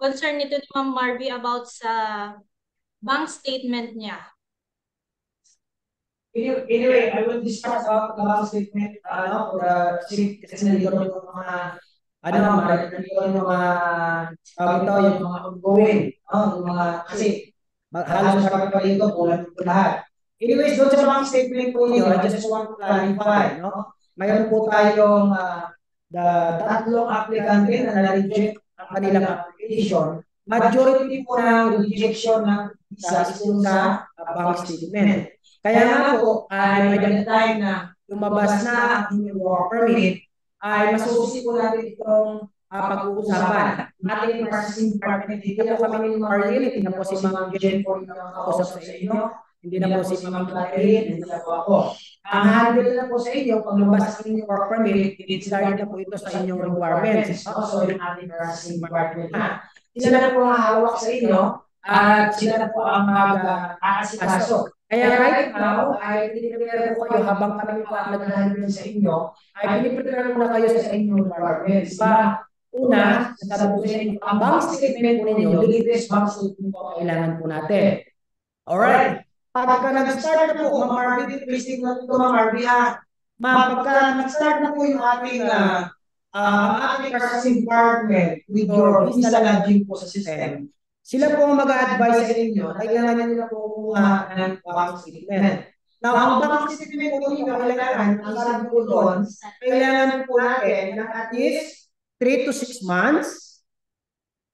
concern nito ni Ma'am Marvy about sa bank statement
niya. Anyway, I will discuss about the bank statement ano, or the uh, kasi nandito yung mga ano, ano? nandito yung mga tawag ito, yung mga ongoing. Oh, yung mga, kasi halos kapag pa rito, kulang ko lahat.
Anyways, doon sa bank
statement po yun, I just want to clarify, no? Mayroon po tayong uh, the tatlong aplikante na na-reject ang kanilang application, majority po ng rejection ng visa is sa bank statement. Kaya nga po, ay may ganit time na lumabas na ang inyong work permit,
ay masususi po
natin itong uh, pag-uusapan. Ating processing department, hindi na kami ni Marlene, na po si Ma'am Jen po yung nakausap sa inyo, hindi na po si Ma'am Clarine, hindi na po ako. Ang handle na po sa inyo, pag lumabas ang inyong work permit, i-start na po ito sa inyong requirements. Oh, so, yung ating harassing requirement na. Sila na po ang hawak sa inyo at sila na po ang mag-aasikaso. Ah, Kaya right now, ay pinipinare po kayo habang kami po ang nag-handle sa inyo, ay pinipinare muna kayo sa inyong requirements. Ba, diba? diba? Una, sasabi ko sa inyo, ang bank statement po ninyo, this bank statement po kailangan po natin. Alright. Pagka nag-start na po, Ma'am Marvin, tracing na ito, Ma'am ha? Ah, pagka nag-start na po yung ating uh, uh, ating processing partner with your visa lodging po sa system, sila po ang mag-a-advise sa inyo, kailangan nyo na po kumuha ng bank statement. Now, ang bank statement po yung kailangan, ang sabi po doon, kailangan po natin ng at least 3 to 6 months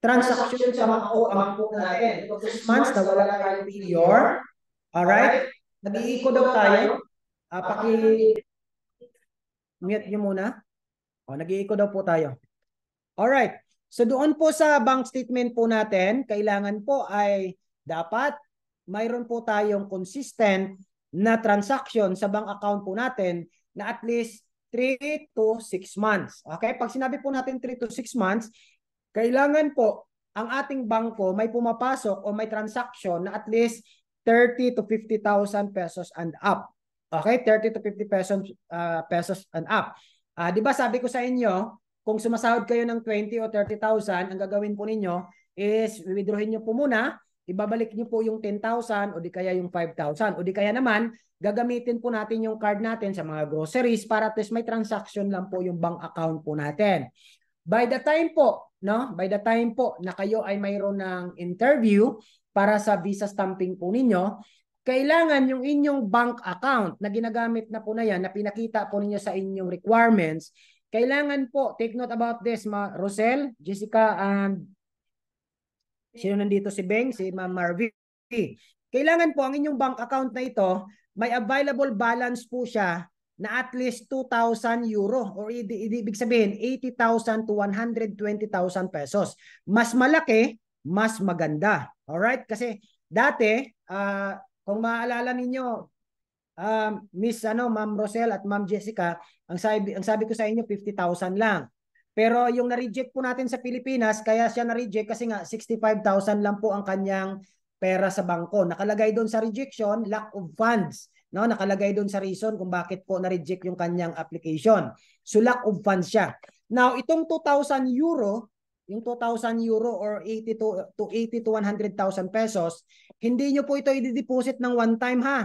transaction sa mga ang po natin. 6 months na wala na tayong failure. Alright? Nag-iiko daw tayo. Uh, ah, Paki-mute nyo muna. O, oh, nag-iiko daw po tayo. Alright. So doon po sa bank statement po natin, kailangan po ay dapat mayroon po tayong consistent na transaction sa bank account po natin na at least 3 to 6 months. Okay? Pag sinabi po natin 3 to 6 months, kailangan po ang ating bangko may pumapasok o may transaction na at least 30 to 50,000 pesos and up. Okay, 30 to 50 pesos uh, pesos and up. Uh, 'di ba sabi ko sa inyo, kung sumasahod kayo ng 20 o 30,000, ang gagawin po ninyo is withdrawin niyo po muna, ibabalik niyo po yung 10,000 o di kaya yung 5,000 o di kaya naman gagamitin po natin yung card natin sa mga groceries para at least may transaction lang po yung bank account po natin. By the time po no? By the time po na kayo ay mayroon ng interview para sa visa stamping po ninyo, kailangan yung inyong bank account na ginagamit na po na yan, na pinakita po ninyo sa inyong requirements, kailangan po, take note about this, Ma Rosel, Jessica, and sino nandito si Beng, si Ma'am Marvie. Kailangan po ang inyong bank account na ito, may available balance po siya na at least 2,000 euro or ibig sabihin 80,000 to 120,000 pesos. Mas malaki, mas maganda. Alright? Kasi dati, uh, kung maaalala ninyo, uh, Miss ano, Ma'am Rosel at Ma'am Jessica, ang sabi, ang sabi ko sa inyo 50,000 lang. Pero yung na-reject po natin sa Pilipinas, kaya siya na-reject kasi nga 65,000 lang po ang kanyang pera sa bangko. Nakalagay doon sa rejection, lack of funds. No, nakalagay doon sa reason kung bakit po na-reject yung kanyang application. Sulak of funds siya. Now, itong 2,000 euro, yung 2,000 euro or 80 to, to 80 to 100,000 pesos, hindi niyo po ito i-deposit ng one time ha.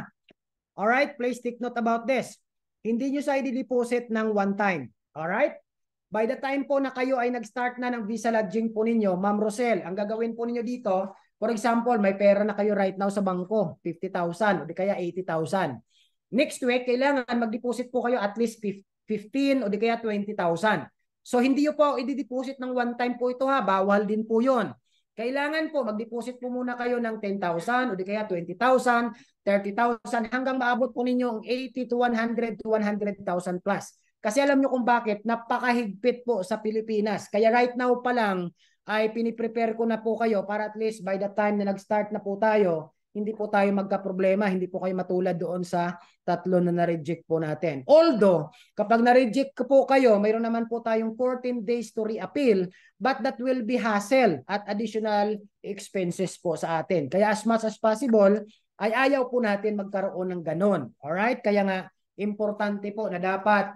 all right please take note about this. Hindi niyo siya i-deposit ng one time. all right By the time po na kayo ay nag-start na ng visa lodging po ninyo, Ma'am Rosel, ang gagawin po ninyo dito, For example, may pera na kayo right now sa bangko, 50,000 o di kaya 80,000. Next week, kailangan mag-deposit po kayo at least 15 o di kaya 20,000. So hindi niyo po i-deposit ng one time po ito ha, bawal din po 'yon. Kailangan po mag-deposit po muna kayo ng 10,000 o di kaya 20,000, 30,000 hanggang maabot po ninyo ang 80 to 100 to 100,000 plus. Kasi alam nyo kung bakit, napakahigpit po sa Pilipinas. Kaya right now pa lang, ay piniprepare ko na po kayo para at least by the time na nag-start na po tayo, hindi po tayo magka-problema, hindi po kayo matulad doon sa tatlo na na-reject po natin. Although, kapag na-reject po kayo, mayroon naman po tayong 14 days to re-appeal, but that will be hassle at additional expenses po sa atin. Kaya as much as possible, ay ayaw po natin magkaroon ng ganon. Alright? Kaya nga, importante po na dapat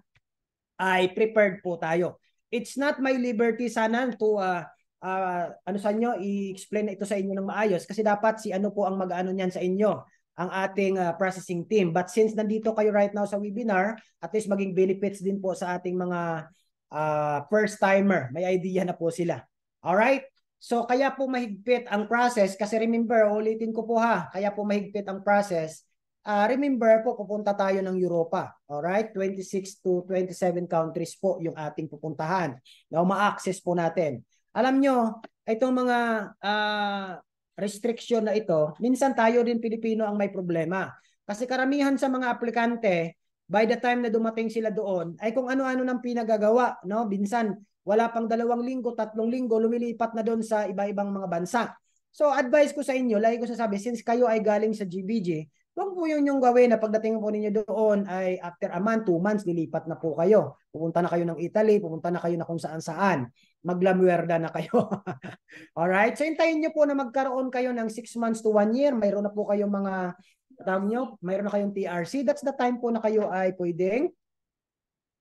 ay prepared po tayo. It's not my liberty sana to uh, uh, ano sa inyo, i-explain na ito sa inyo ng maayos kasi dapat si ano po ang mag-ano niyan sa inyo ang ating uh, processing team. But since nandito kayo right now sa webinar, at least maging benefits din po sa ating mga uh, first timer. May idea na po sila. All right? So kaya po mahigpit ang process kasi remember, ulitin ko po ha, kaya po mahigpit ang process. Uh, remember po pupunta tayo ng Europa. All right? 26 to 27 countries po yung ating pupuntahan. Now ma-access po natin. Alam nyo, itong mga uh, ah, restriction na ito, minsan tayo din Pilipino ang may problema. Kasi karamihan sa mga aplikante, by the time na dumating sila doon, ay kung ano-ano nang pinagagawa. No? Binsan, wala pang dalawang linggo, tatlong linggo, lumilipat na doon sa iba-ibang mga bansa. So advice ko sa inyo, lagi ko sasabi, since kayo ay galing sa GBG, huwag po yun yung gawin na pagdating po ninyo doon ay after a month, two months, nilipat na po kayo. Pupunta na kayo ng Italy, pupunta na kayo na kung saan-saan maglamuerda na kayo. Alright? So, hintayin nyo po na magkaroon kayo ng 6 months to 1 year. Mayroon na po kayong mga, tawag nyo, mayroon na kayong TRC. That's the time po na kayo ay pwedeng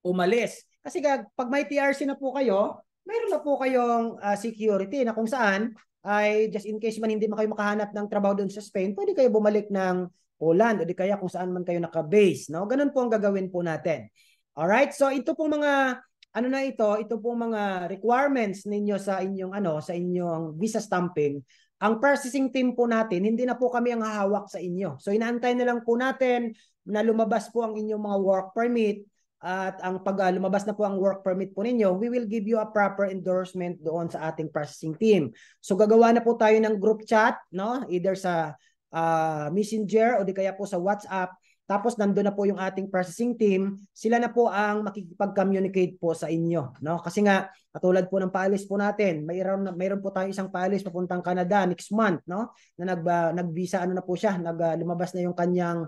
umalis. Kasi pag may TRC na po kayo, mayroon na po kayong uh, security na kung saan ay just in case man hindi man kayo makahanap ng trabaho doon sa Spain, pwede kayo bumalik ng Poland o di kaya kung saan man kayo naka-base. No? Ganun po ang gagawin po natin. Alright, so ito pong mga ano na ito, ito po mga requirements ninyo sa inyong ano, sa inyong visa stamping. Ang processing team po natin, hindi na po kami ang hahawak sa inyo. So inaantay na lang po natin na lumabas po ang inyong mga work permit at ang pag uh, lumabas na po ang work permit po ninyo, we will give you a proper endorsement doon sa ating processing team. So gagawa na po tayo ng group chat, no? Either sa uh, Messenger o di kaya po sa WhatsApp tapos nandoon na po yung ating processing team, sila na po ang makikipag-communicate po sa inyo, no? Kasi nga katulad po ng paalis po natin, mayroon mayroon po tayong isang paalis papuntang Canada next month, no? Na nag uh, ah, nag ano na po siya, nag uh, lumabas na yung kanyang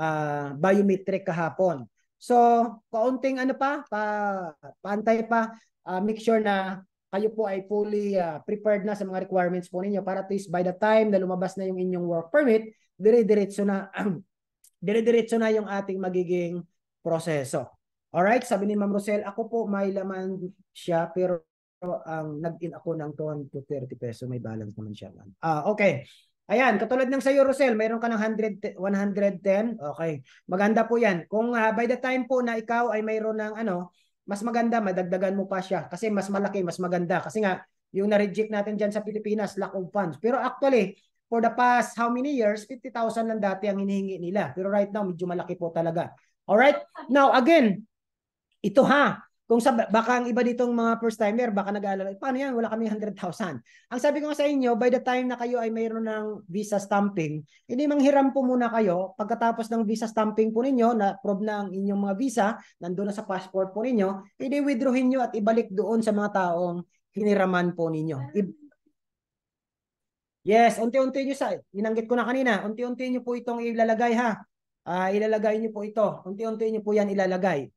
uh, biometric kahapon. So, kaunting ano pa, pa pantay pa, uh, make sure na kayo po ay fully uh, prepared na sa mga requirements po ninyo para at least by the time na lumabas na yung inyong work permit, dire-diretso na dire-diretso na yung ating magiging proseso. All right, sabi ni Ma'am Rosel, ako po may laman siya pero ang um, nag-in ako ng 200 to 30 peso, may balance naman siya. Ah, okay. Ayan, katulad ng sa'yo, Rosel, mayroon ka ng 100, 110. Okay. Maganda po yan. Kung uh, by the time po na ikaw ay mayroon ng ano, mas maganda, madagdagan mo pa siya. Kasi mas malaki, mas maganda. Kasi nga, yung na-reject natin dyan sa Pilipinas, lack of funds. Pero actually, for the past how many years, 50,000 lang dati ang hinihingi nila. Pero right now, medyo malaki po talaga. Alright? Now, again, ito ha, kung sa, baka ang iba ditong mga first timer, baka nag-aalala, paano yan? Wala kami 100,000. Ang sabi ko sa inyo, by the time na kayo ay mayroon ng visa stamping, hindi manghiram po muna kayo. Pagkatapos ng visa stamping po ninyo, na prove na ang inyong mga visa, nandoon na sa passport po ninyo, hindi withdrawin nyo at ibalik doon sa mga taong hiniraman po ninyo. I- Yes, unti-unti nyo sa, inanggit ko na kanina, unti-unti nyo po itong ilalagay ha. Uh, ilalagay nyo po ito. Unti-unti nyo po yan ilalagay.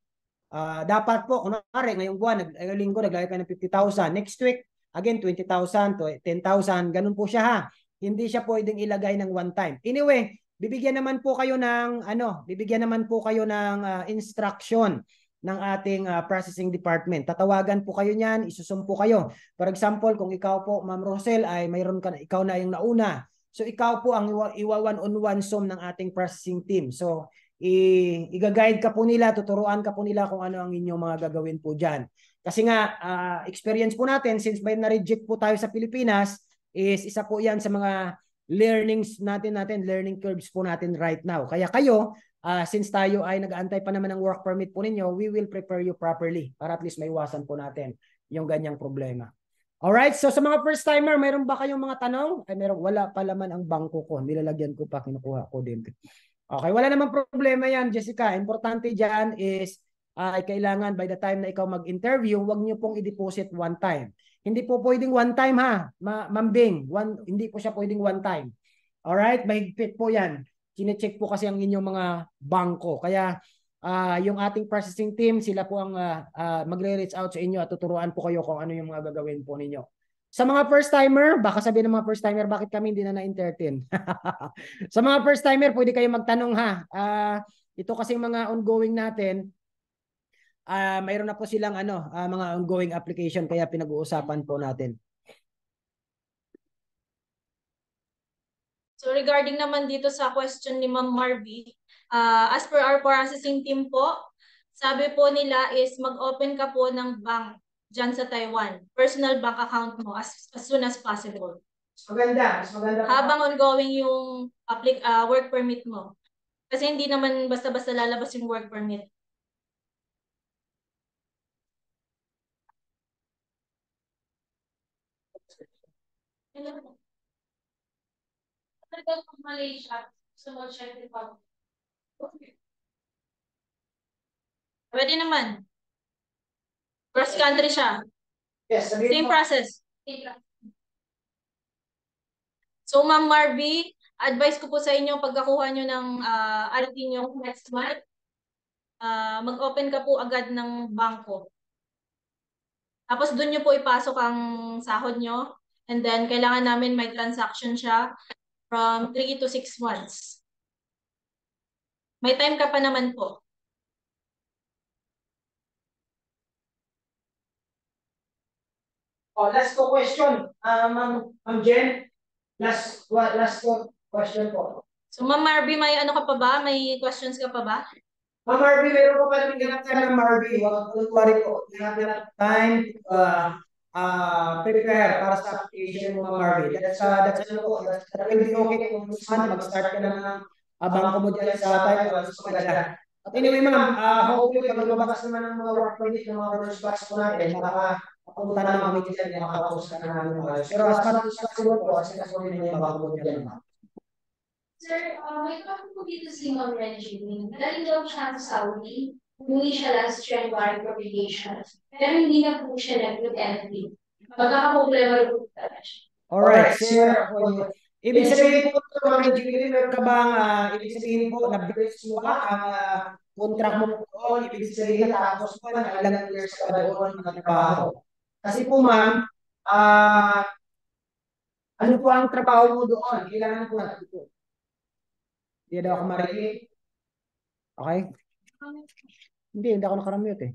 Uh, dapat po, kunwari, ngayong buwan, nag, linggo, naglagay ka ng 50,000. Next week, again, 20,000 to 10,000. Ganun po siya ha. Hindi siya pwedeng ilagay ng one time. Anyway, bibigyan naman po kayo ng, ano, bibigyan naman po kayo ng uh, instruction ng ating uh, processing department. Tatawagan po kayo niyan, isusumpo kayo. For example, kung ikaw po, Ma'am Rosel, ay mayroon ka na, ikaw na yung nauna. So ikaw po ang iwa one-on-one sum ng ating processing team. So i-guide ka po nila, tuturuan ka po nila kung ano ang inyong mga gagawin po dyan. Kasi nga, uh, experience po natin, since may na-reject po tayo sa Pilipinas, is isa po yan sa mga learnings natin natin, learning curves po natin right now. Kaya kayo, uh, since tayo ay nag-aantay pa naman ng work permit po ninyo, we will prepare you properly para at least maiwasan po natin yung ganyang problema. Alright, so sa mga first timer, mayroon ba kayong mga tanong? Ay, meron, wala pa laman ang bangko ko. Nilalagyan ko pa, kinukuha ko din. Okay, wala namang problema yan, Jessica. Importante dyan is uh, kailangan by the time na ikaw mag-interview, huwag niyo pong i-deposit one time. Hindi po pwedeng one time ha, ma'am Bing. One, hindi po siya pwedeng one time. Alright, mahigpit po yan. Kine-check po kasi ang inyong mga bangko. Kaya uh, yung ating processing team, sila po ang uh, uh, magre-reach out sa inyo at tuturuan po kayo kung ano yung mga gagawin po ninyo. Sa mga first timer, baka sabihin ng mga first timer, bakit kami hindi na na-entertain? sa mga first timer, pwede kayo magtanong ha. Uh, ito kasi mga ongoing natin, uh, mayroon na po silang ano, uh, mga ongoing application kaya pinag-uusapan po natin.
So regarding naman dito sa question ni Ma'am Marvie, uh, ah, as per our processing team po, sabi po nila is mag-open ka po ng bank dyan sa Taiwan, personal bank account mo as, as soon as possible.
Mas maganda, mas maganda. Habang
ongoing yung applic uh, work permit mo. Kasi hindi naman basta-basta lalabas yung work permit.
Hello. After that, Malaysia, so mo Czech Republic.
Okay. Pwede naman. First country siya. Yes, Same mo. process. So, Ma'am Marby, advice ko po sa inyo pagkakuha nyo ng uh, ah, RT nyo next month, uh, mag-open ka po agad ng bangko. Tapos doon nyo po ipasok ang sahod nyo. And then, kailangan namin may transaction siya from 3 to 6 months. May time ka pa naman po.
Oh, last ko question, uh, Ma'am Ma Jen. Last, well, last ko question po.
So, Ma'am Marby, may ano ka pa ba? May questions ka pa ba?
Ma'am Marby, meron pa pa rin ganap ka ng Marby. Huwag ko po. We have time. Uh, uh, prepare para sa application mo, Marvin. That's, uh, that's ano ko, that's, that will be okay kung this month, mag-start ka na ng uh, bangko mo dyan sa time or sa At anyway, ma'am, uh, hopefully, pag lumabas naman ng mga work permit ng mga first batch ko natin, eh, baka mapunta na kami dyan na eh, makakapos ka na namin mga Pero as far as possible po, kasi kasunod na yung mabago dyan, ma'am.
Sir, uh, may kapag po dito si Ma'am Regine, dahil daw siya sa Saudi, humingi siya last year ng warrant publications. Pero hindi na po siya nag-elevate. Magkakaproblema rin po talaga
siya. Alright, sir. So, ibig sabihin po ito, mga Jimmy, meron ka bang, uh, ah, ibig sabihin po, na-breach mo ka ang uh, contract mo po, ibig sabihin tapos po, na ilang years ka ba doon magtrabaho. Kasi po, ma'am, uh, ano po ang trabaho mo doon? Kailangan po natin po. Hindi daw ako marinig. Okay? Hindi, hindi ako nakaramute eh.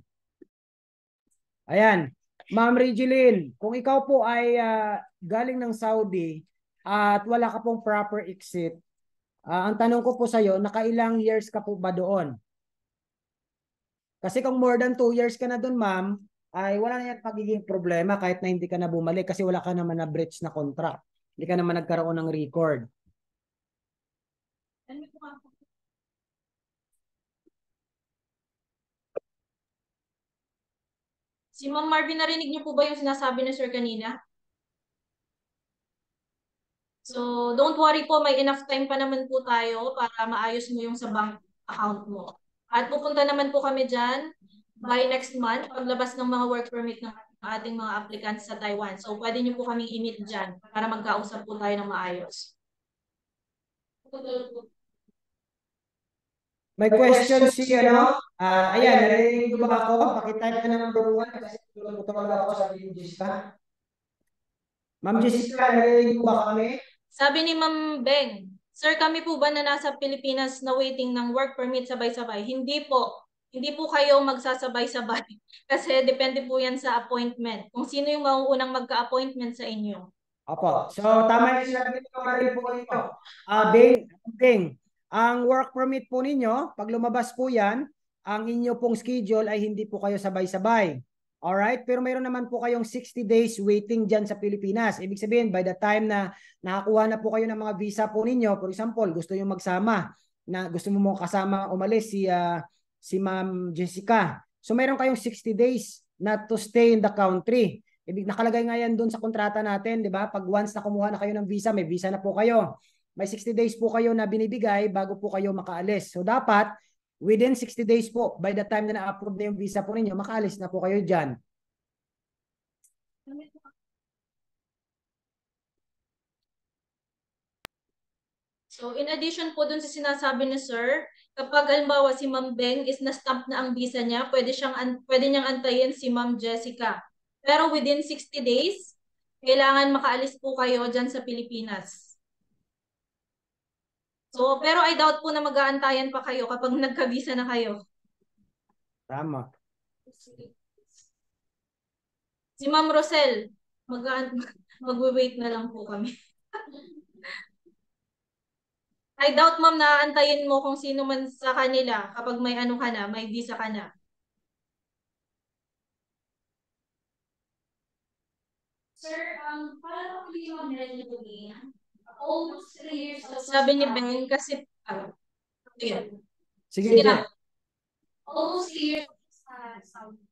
Ayan. Ma'am Regeline, kung ikaw po ay uh, galing ng Saudi at wala ka pong proper exit, uh, ang tanong ko po sa iyo, nakailang years ka po ba doon? Kasi kung more than 2 years ka na doon, ma'am, ay wala na yan pagiging problema kahit na hindi ka na bumalik kasi wala ka naman na breach na contract. Hindi ka naman nagkaroon ng record.
Ano po Si Ma'am Marvin, narinig niyo po ba yung sinasabi ni Sir kanina? So, don't worry po, may enough time pa naman po tayo para maayos mo yung sa bank account mo. At pupunta naman po kami dyan by next month, paglabas ng mga work permit ng ating mga applicants sa Taiwan. So, pwede niyo po kaming i-meet dyan para magkausap po tayo ng maayos.
May question si ano? Ah, ayan, narinig ko ba ako? Pakitype na ng number 1 kasi tulog ko ako sa Jessica. Ma'am Jessica, narinig ko ba kami?
Sabi ni Ma'am Beng, Sir, kami po ba na nasa Pilipinas na waiting ng work permit sabay-sabay? Hindi po. Hindi po kayo magsasabay-sabay kasi depende po yan sa appointment. Kung sino yung mauunang magka-appointment sa inyo.
Apo. So, tama yung sinabi ko na rin po ito.
Ah, Beng,
Beng, ang work permit po ninyo, pag lumabas po yan, ang inyo pong schedule ay hindi po kayo sabay-sabay. Alright? Pero mayroon naman po kayong 60 days waiting dyan sa Pilipinas. Ibig sabihin, by the time na nakakuha na po kayo ng mga visa po ninyo, for example, gusto nyo magsama, na gusto mo mong kasama umalis si, uh, si Ma'am Jessica. So mayroon kayong 60 days na to stay in the country. Ibig nakalagay nga yan doon sa kontrata natin, 'di ba? Pag once na kumuha na kayo ng visa, may visa na po kayo may 60 days po kayo na binibigay bago po kayo makaalis. So dapat, within 60 days po, by the time na na-approve na yung visa po ninyo, makaalis na po kayo diyan.
So in addition po dun sa sinasabi ni sir, kapag halimbawa si Ma'am Beng is na-stamp na ang visa niya, pwede siyang pwede niyang antayin si Ma'am Jessica. Pero within 60 days, kailangan makaalis po kayo diyan sa Pilipinas. So, pero I doubt po na mag-aantayan pa kayo kapag nagkabisa na kayo. Tama. Si Ma'am Rosel, mag-wait mag na lang po kami. I doubt ma'am na antayin mo kung sino man sa kanila kapag may ano ka na, may visa ka na.
Sir, um, paano para po yung amendment almost three years Sabi ni
Ben kasi, ano, sige.
Sige, sige. Na.
Almost three years sa Saudi.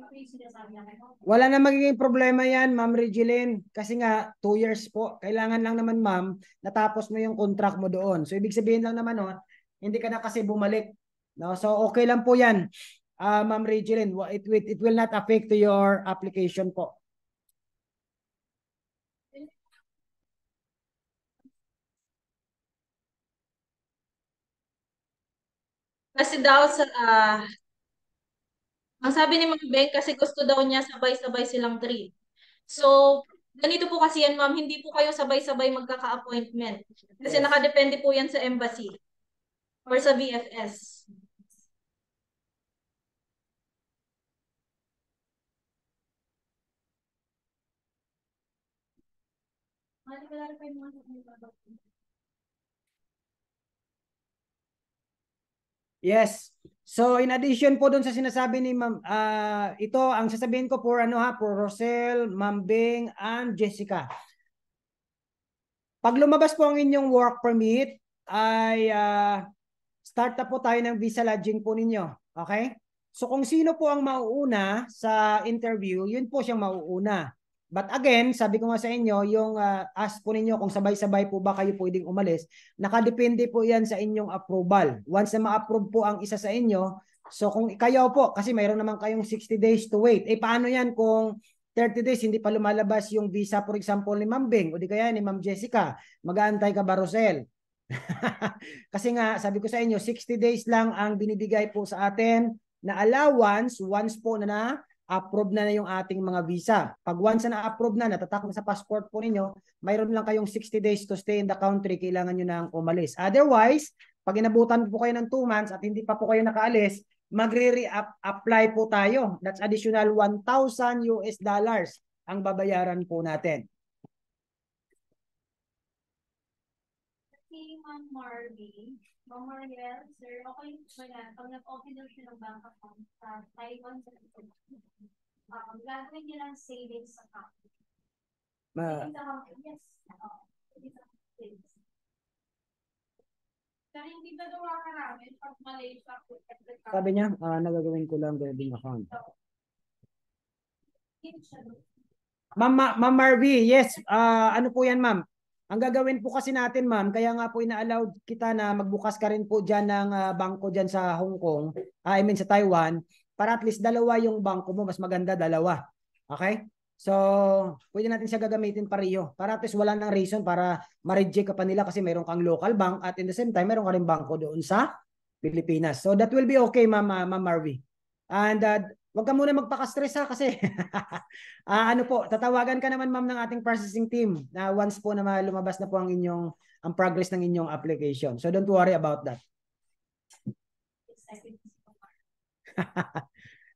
Ano?
Wala na magiging problema yan, Ma'am Regilene. Kasi nga, two years po. Kailangan lang naman, Ma'am, natapos mo yung contract mo doon. So, ibig sabihin lang naman, oh, hindi ka na kasi bumalik. No? So, okay lang po yan, uh, Ma'am Regilene. It, it, it will not affect your application po.
Kasi daw sa uh, ang sabi ni Ma'am Ben kasi gusto daw niya sabay-sabay silang treat. So, ganito po kasi yan ma'am, hindi po kayo sabay-sabay magkaka-appointment. Kasi nakadepende po yan sa embassy or sa VFS.
Mali ka lang kayo mga
Yes. So in addition po doon sa sinasabi ni Ma'am, uh, ito ang sasabihin ko for ano ha, for Rosel, Ma'am Bing, and Jessica. Pag lumabas po ang inyong work permit, ay uh, start na po tayo ng visa lodging po ninyo. Okay? So kung sino po ang mauuna sa interview, yun po siyang mauuna. But again, sabi ko nga sa inyo, yung uh, ask po ninyo kung sabay-sabay po ba kayo pwedeng umalis, nakadepende po yan sa inyong approval. Once na ma-approve po ang isa sa inyo, so kung kayo po, kasi mayroon naman kayong 60 days to wait, eh paano yan kung 30 days hindi pa lumalabas yung visa for example ni Ma'am Beng o di kaya ni Ma'am Jessica, mag-aantay ka ba Rosel? kasi nga sabi ko sa inyo, 60 days lang ang binibigay po sa atin na allowance once po na, na approve na na yung ating mga visa. Pag once na approve na, natatak na sa passport po ninyo, mayroon lang kayong 60 days to stay in the country, kailangan nyo nang umalis. Otherwise, pag inabutan po kayo ng 2 months at hindi pa po kayo nakaalis, magre-apply po tayo. That's additional 1,000 US dollars ang babayaran po natin.
Kay Ma'am Marvin, mga year, sir, okay ba na pag nag-open daw siya sa Taiwan sa um, gagawin niya ng savings account. Ma yes. Uh, Pero hindi ba gawa ka namin Malaysia ako? Sabi
niya, uh, nagagawin ko lang building account. Ma'am ma, ma Marvy, yes. Uh, ano po yan, ma'am? Ang gagawin po kasi natin ma'am, kaya nga po ina-allow kita na magbukas ka rin po dyan ng uh, bangko dyan sa Hong Kong, uh, I mean sa Taiwan, para at least dalawa yung bangko mo, mas maganda dalawa. Okay? So, pwede natin siya gagamitin pareho. Para at least wala nang reason para ma-reject ka pa nila kasi meron kang local bank at in the same time, meron ka rin bangko doon sa Pilipinas. So, that will be okay, Ma'am ah, ma Marvy. And uh, Huwag ka muna magpaka-stress ha kasi uh, ano po, tatawagan ka naman ma'am ng ating processing team na once po na lumabas na po ang inyong ang progress ng inyong application. So don't worry about that.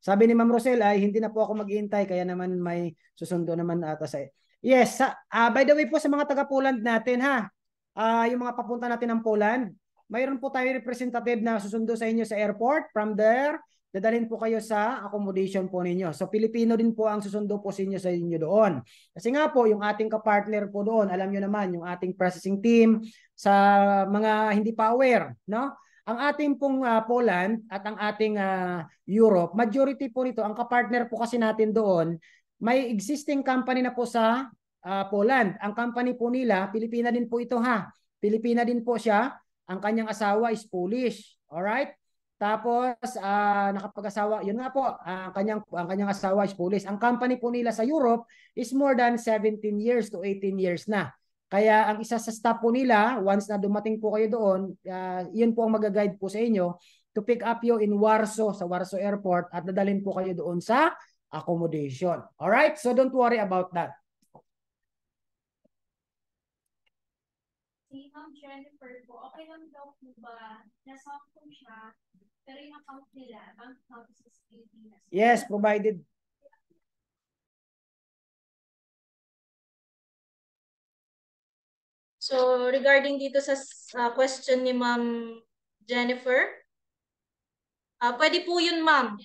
Sabi ni Ma'am Rosel ay hindi na po ako maghihintay kaya naman may susundo naman ata sa Yes, sa, uh, by the way po sa mga taga Poland natin ha. Uh, yung mga papunta natin ng Poland, mayroon po tayo representative na susundo sa inyo sa airport from there dadalhin po kayo sa accommodation po ninyo. So Pilipino din po ang susundo po sa inyo sa inyo doon. Kasi nga po, yung ating kapartner po doon, alam nyo naman, yung ating processing team sa mga hindi pa aware, no? Ang ating pong uh, Poland at ang ating uh, Europe, majority po nito, ang kapartner po kasi natin doon, may existing company na po sa uh, Poland. Ang company po nila, Pilipina din po ito ha. Pilipina din po siya. Ang kanyang asawa is Polish. Alright? Tapos uh, nakapag-asawa, yun nga po, uh, ang kanyang ang kanyang asawa is police. Ang company po nila sa Europe is more than 17 years to 18 years na. Kaya ang isa sa staff po nila, once na dumating po kayo doon, uh, yun po ang magaguide po sa inyo to pick up you in Warsaw, sa Warsaw Airport at dadalhin po kayo doon sa accommodation. All right? So don't worry about that.
Si Ma'am Jennifer po, okay lang daw po ba na soft po siya pero account nila, bank account sa Yes,
provided So, regarding dito sa uh, question ni Ma'am Jennifer, uh, pwede po yun, Ma'am.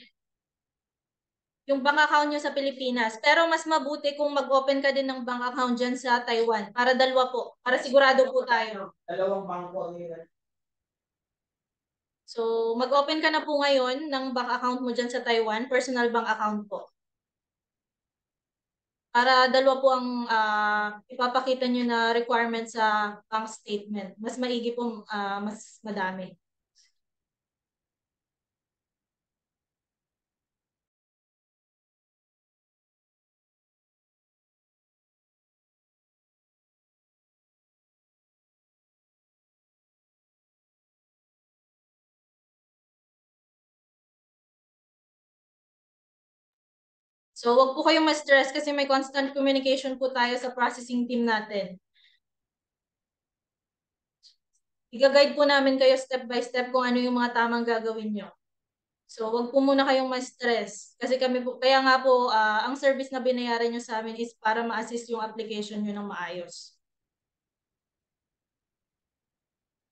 Yung bank account nyo sa Pilipinas. Pero mas mabuti kung mag-open ka din ng bank account dyan sa Taiwan. Para dalawa po. Para sigurado po tayo.
Dalawang banko nila.
So, mag-open ka na po ngayon ng bank account mo dyan sa Taiwan, personal bank account po. Para dalawa po ang uh, ipapakita nyo na requirement sa bank statement. Mas maigi po, uh, ah, mas madami. So wag po kayong ma-stress kasi may constant communication po tayo sa processing team natin. Iga-guide po namin kayo step by step kung ano yung mga tamang gagawin nyo. So wag po muna kayong ma-stress kasi kami po kaya nga po uh, ang service na binayaran niyo sa amin is para ma-assist yung application niyo ng maayos.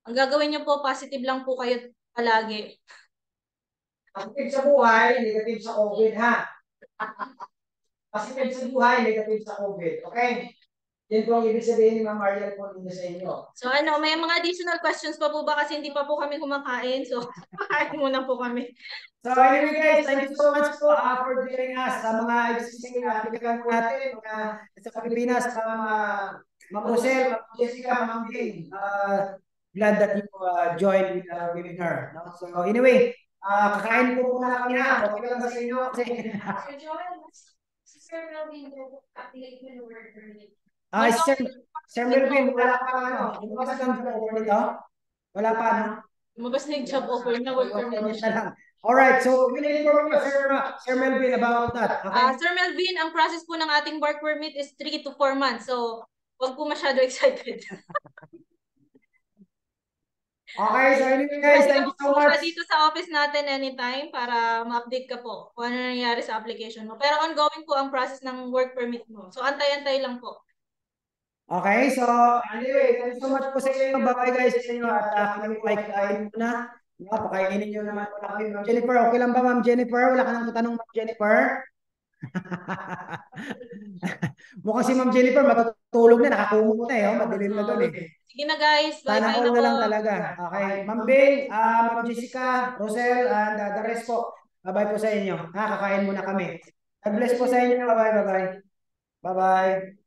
Ang gagawin niyo po positive lang po
kayo palagi. Positive sa buhay, negative sa COVID ha. Kasi Positive sa buhay, negative sa COVID. Okay? Yan po ang ibig sabihin ni Ma'am Marian po ninyo sa inyo.
So ano, may mga additional questions pa po ba kasi hindi pa po kami
kumakain. So kakain muna po kami. So anyway guys, thank you so much po uh, for joining us sa mga existing applicant po natin, mga sa Pilipinas, sa mga Ma'am Rosel, Ma'am Jessica, Ma'am Jane. Uh, glad that you uh, joined with our webinar. No? So anyway, Ah, kakain po muna kami na. Okay lang sa inyo? Kasi...
Sir Joel, Sir Melvin, update mo yung word early.
Ah, Sir, Melvin, wala pa ano. Lumabas ang job offer nito? Wala pa, ano? Lumabas na yung job offer na work permit. Okay, lang. Alright, so we will inform you, Sir, Sir Melvin, about that. Okay? Uh,
Sir Melvin, ang process po ng ating work permit is 3 to 4 months. So, huwag po masyado excited.
Okay, so anyway guys, thank you so much. Pwede
Dito sa office natin anytime para ma-update ka po kung ano nangyari sa application mo. Pero ongoing po ang process ng work permit mo. So antay-antay lang po.
Okay, so anyway, thank you so much po sa inyo. Bye-bye guys sa inyo at uh, kami po ay kakain muna. No, pakainin niyo naman po kami. Jennifer, okay lang ba Ma'am Jennifer? Wala ka nang tatanong Ma'am Jennifer? Mukhang si Ma'am Jennifer matutulog na, nakakumot na eh. Oh. Madilim na doon eh. Sige na guys. Bye-bye na po. lang talaga. Okay. Ma'am Bing, uh, ah, Ma'am Jessica, Rosel, and uh, the rest po. Bye-bye po sa inyo. Ha, ah, kakain muna kami. God bless po sa inyo. Bye-bye. Bye-bye. Bye-bye.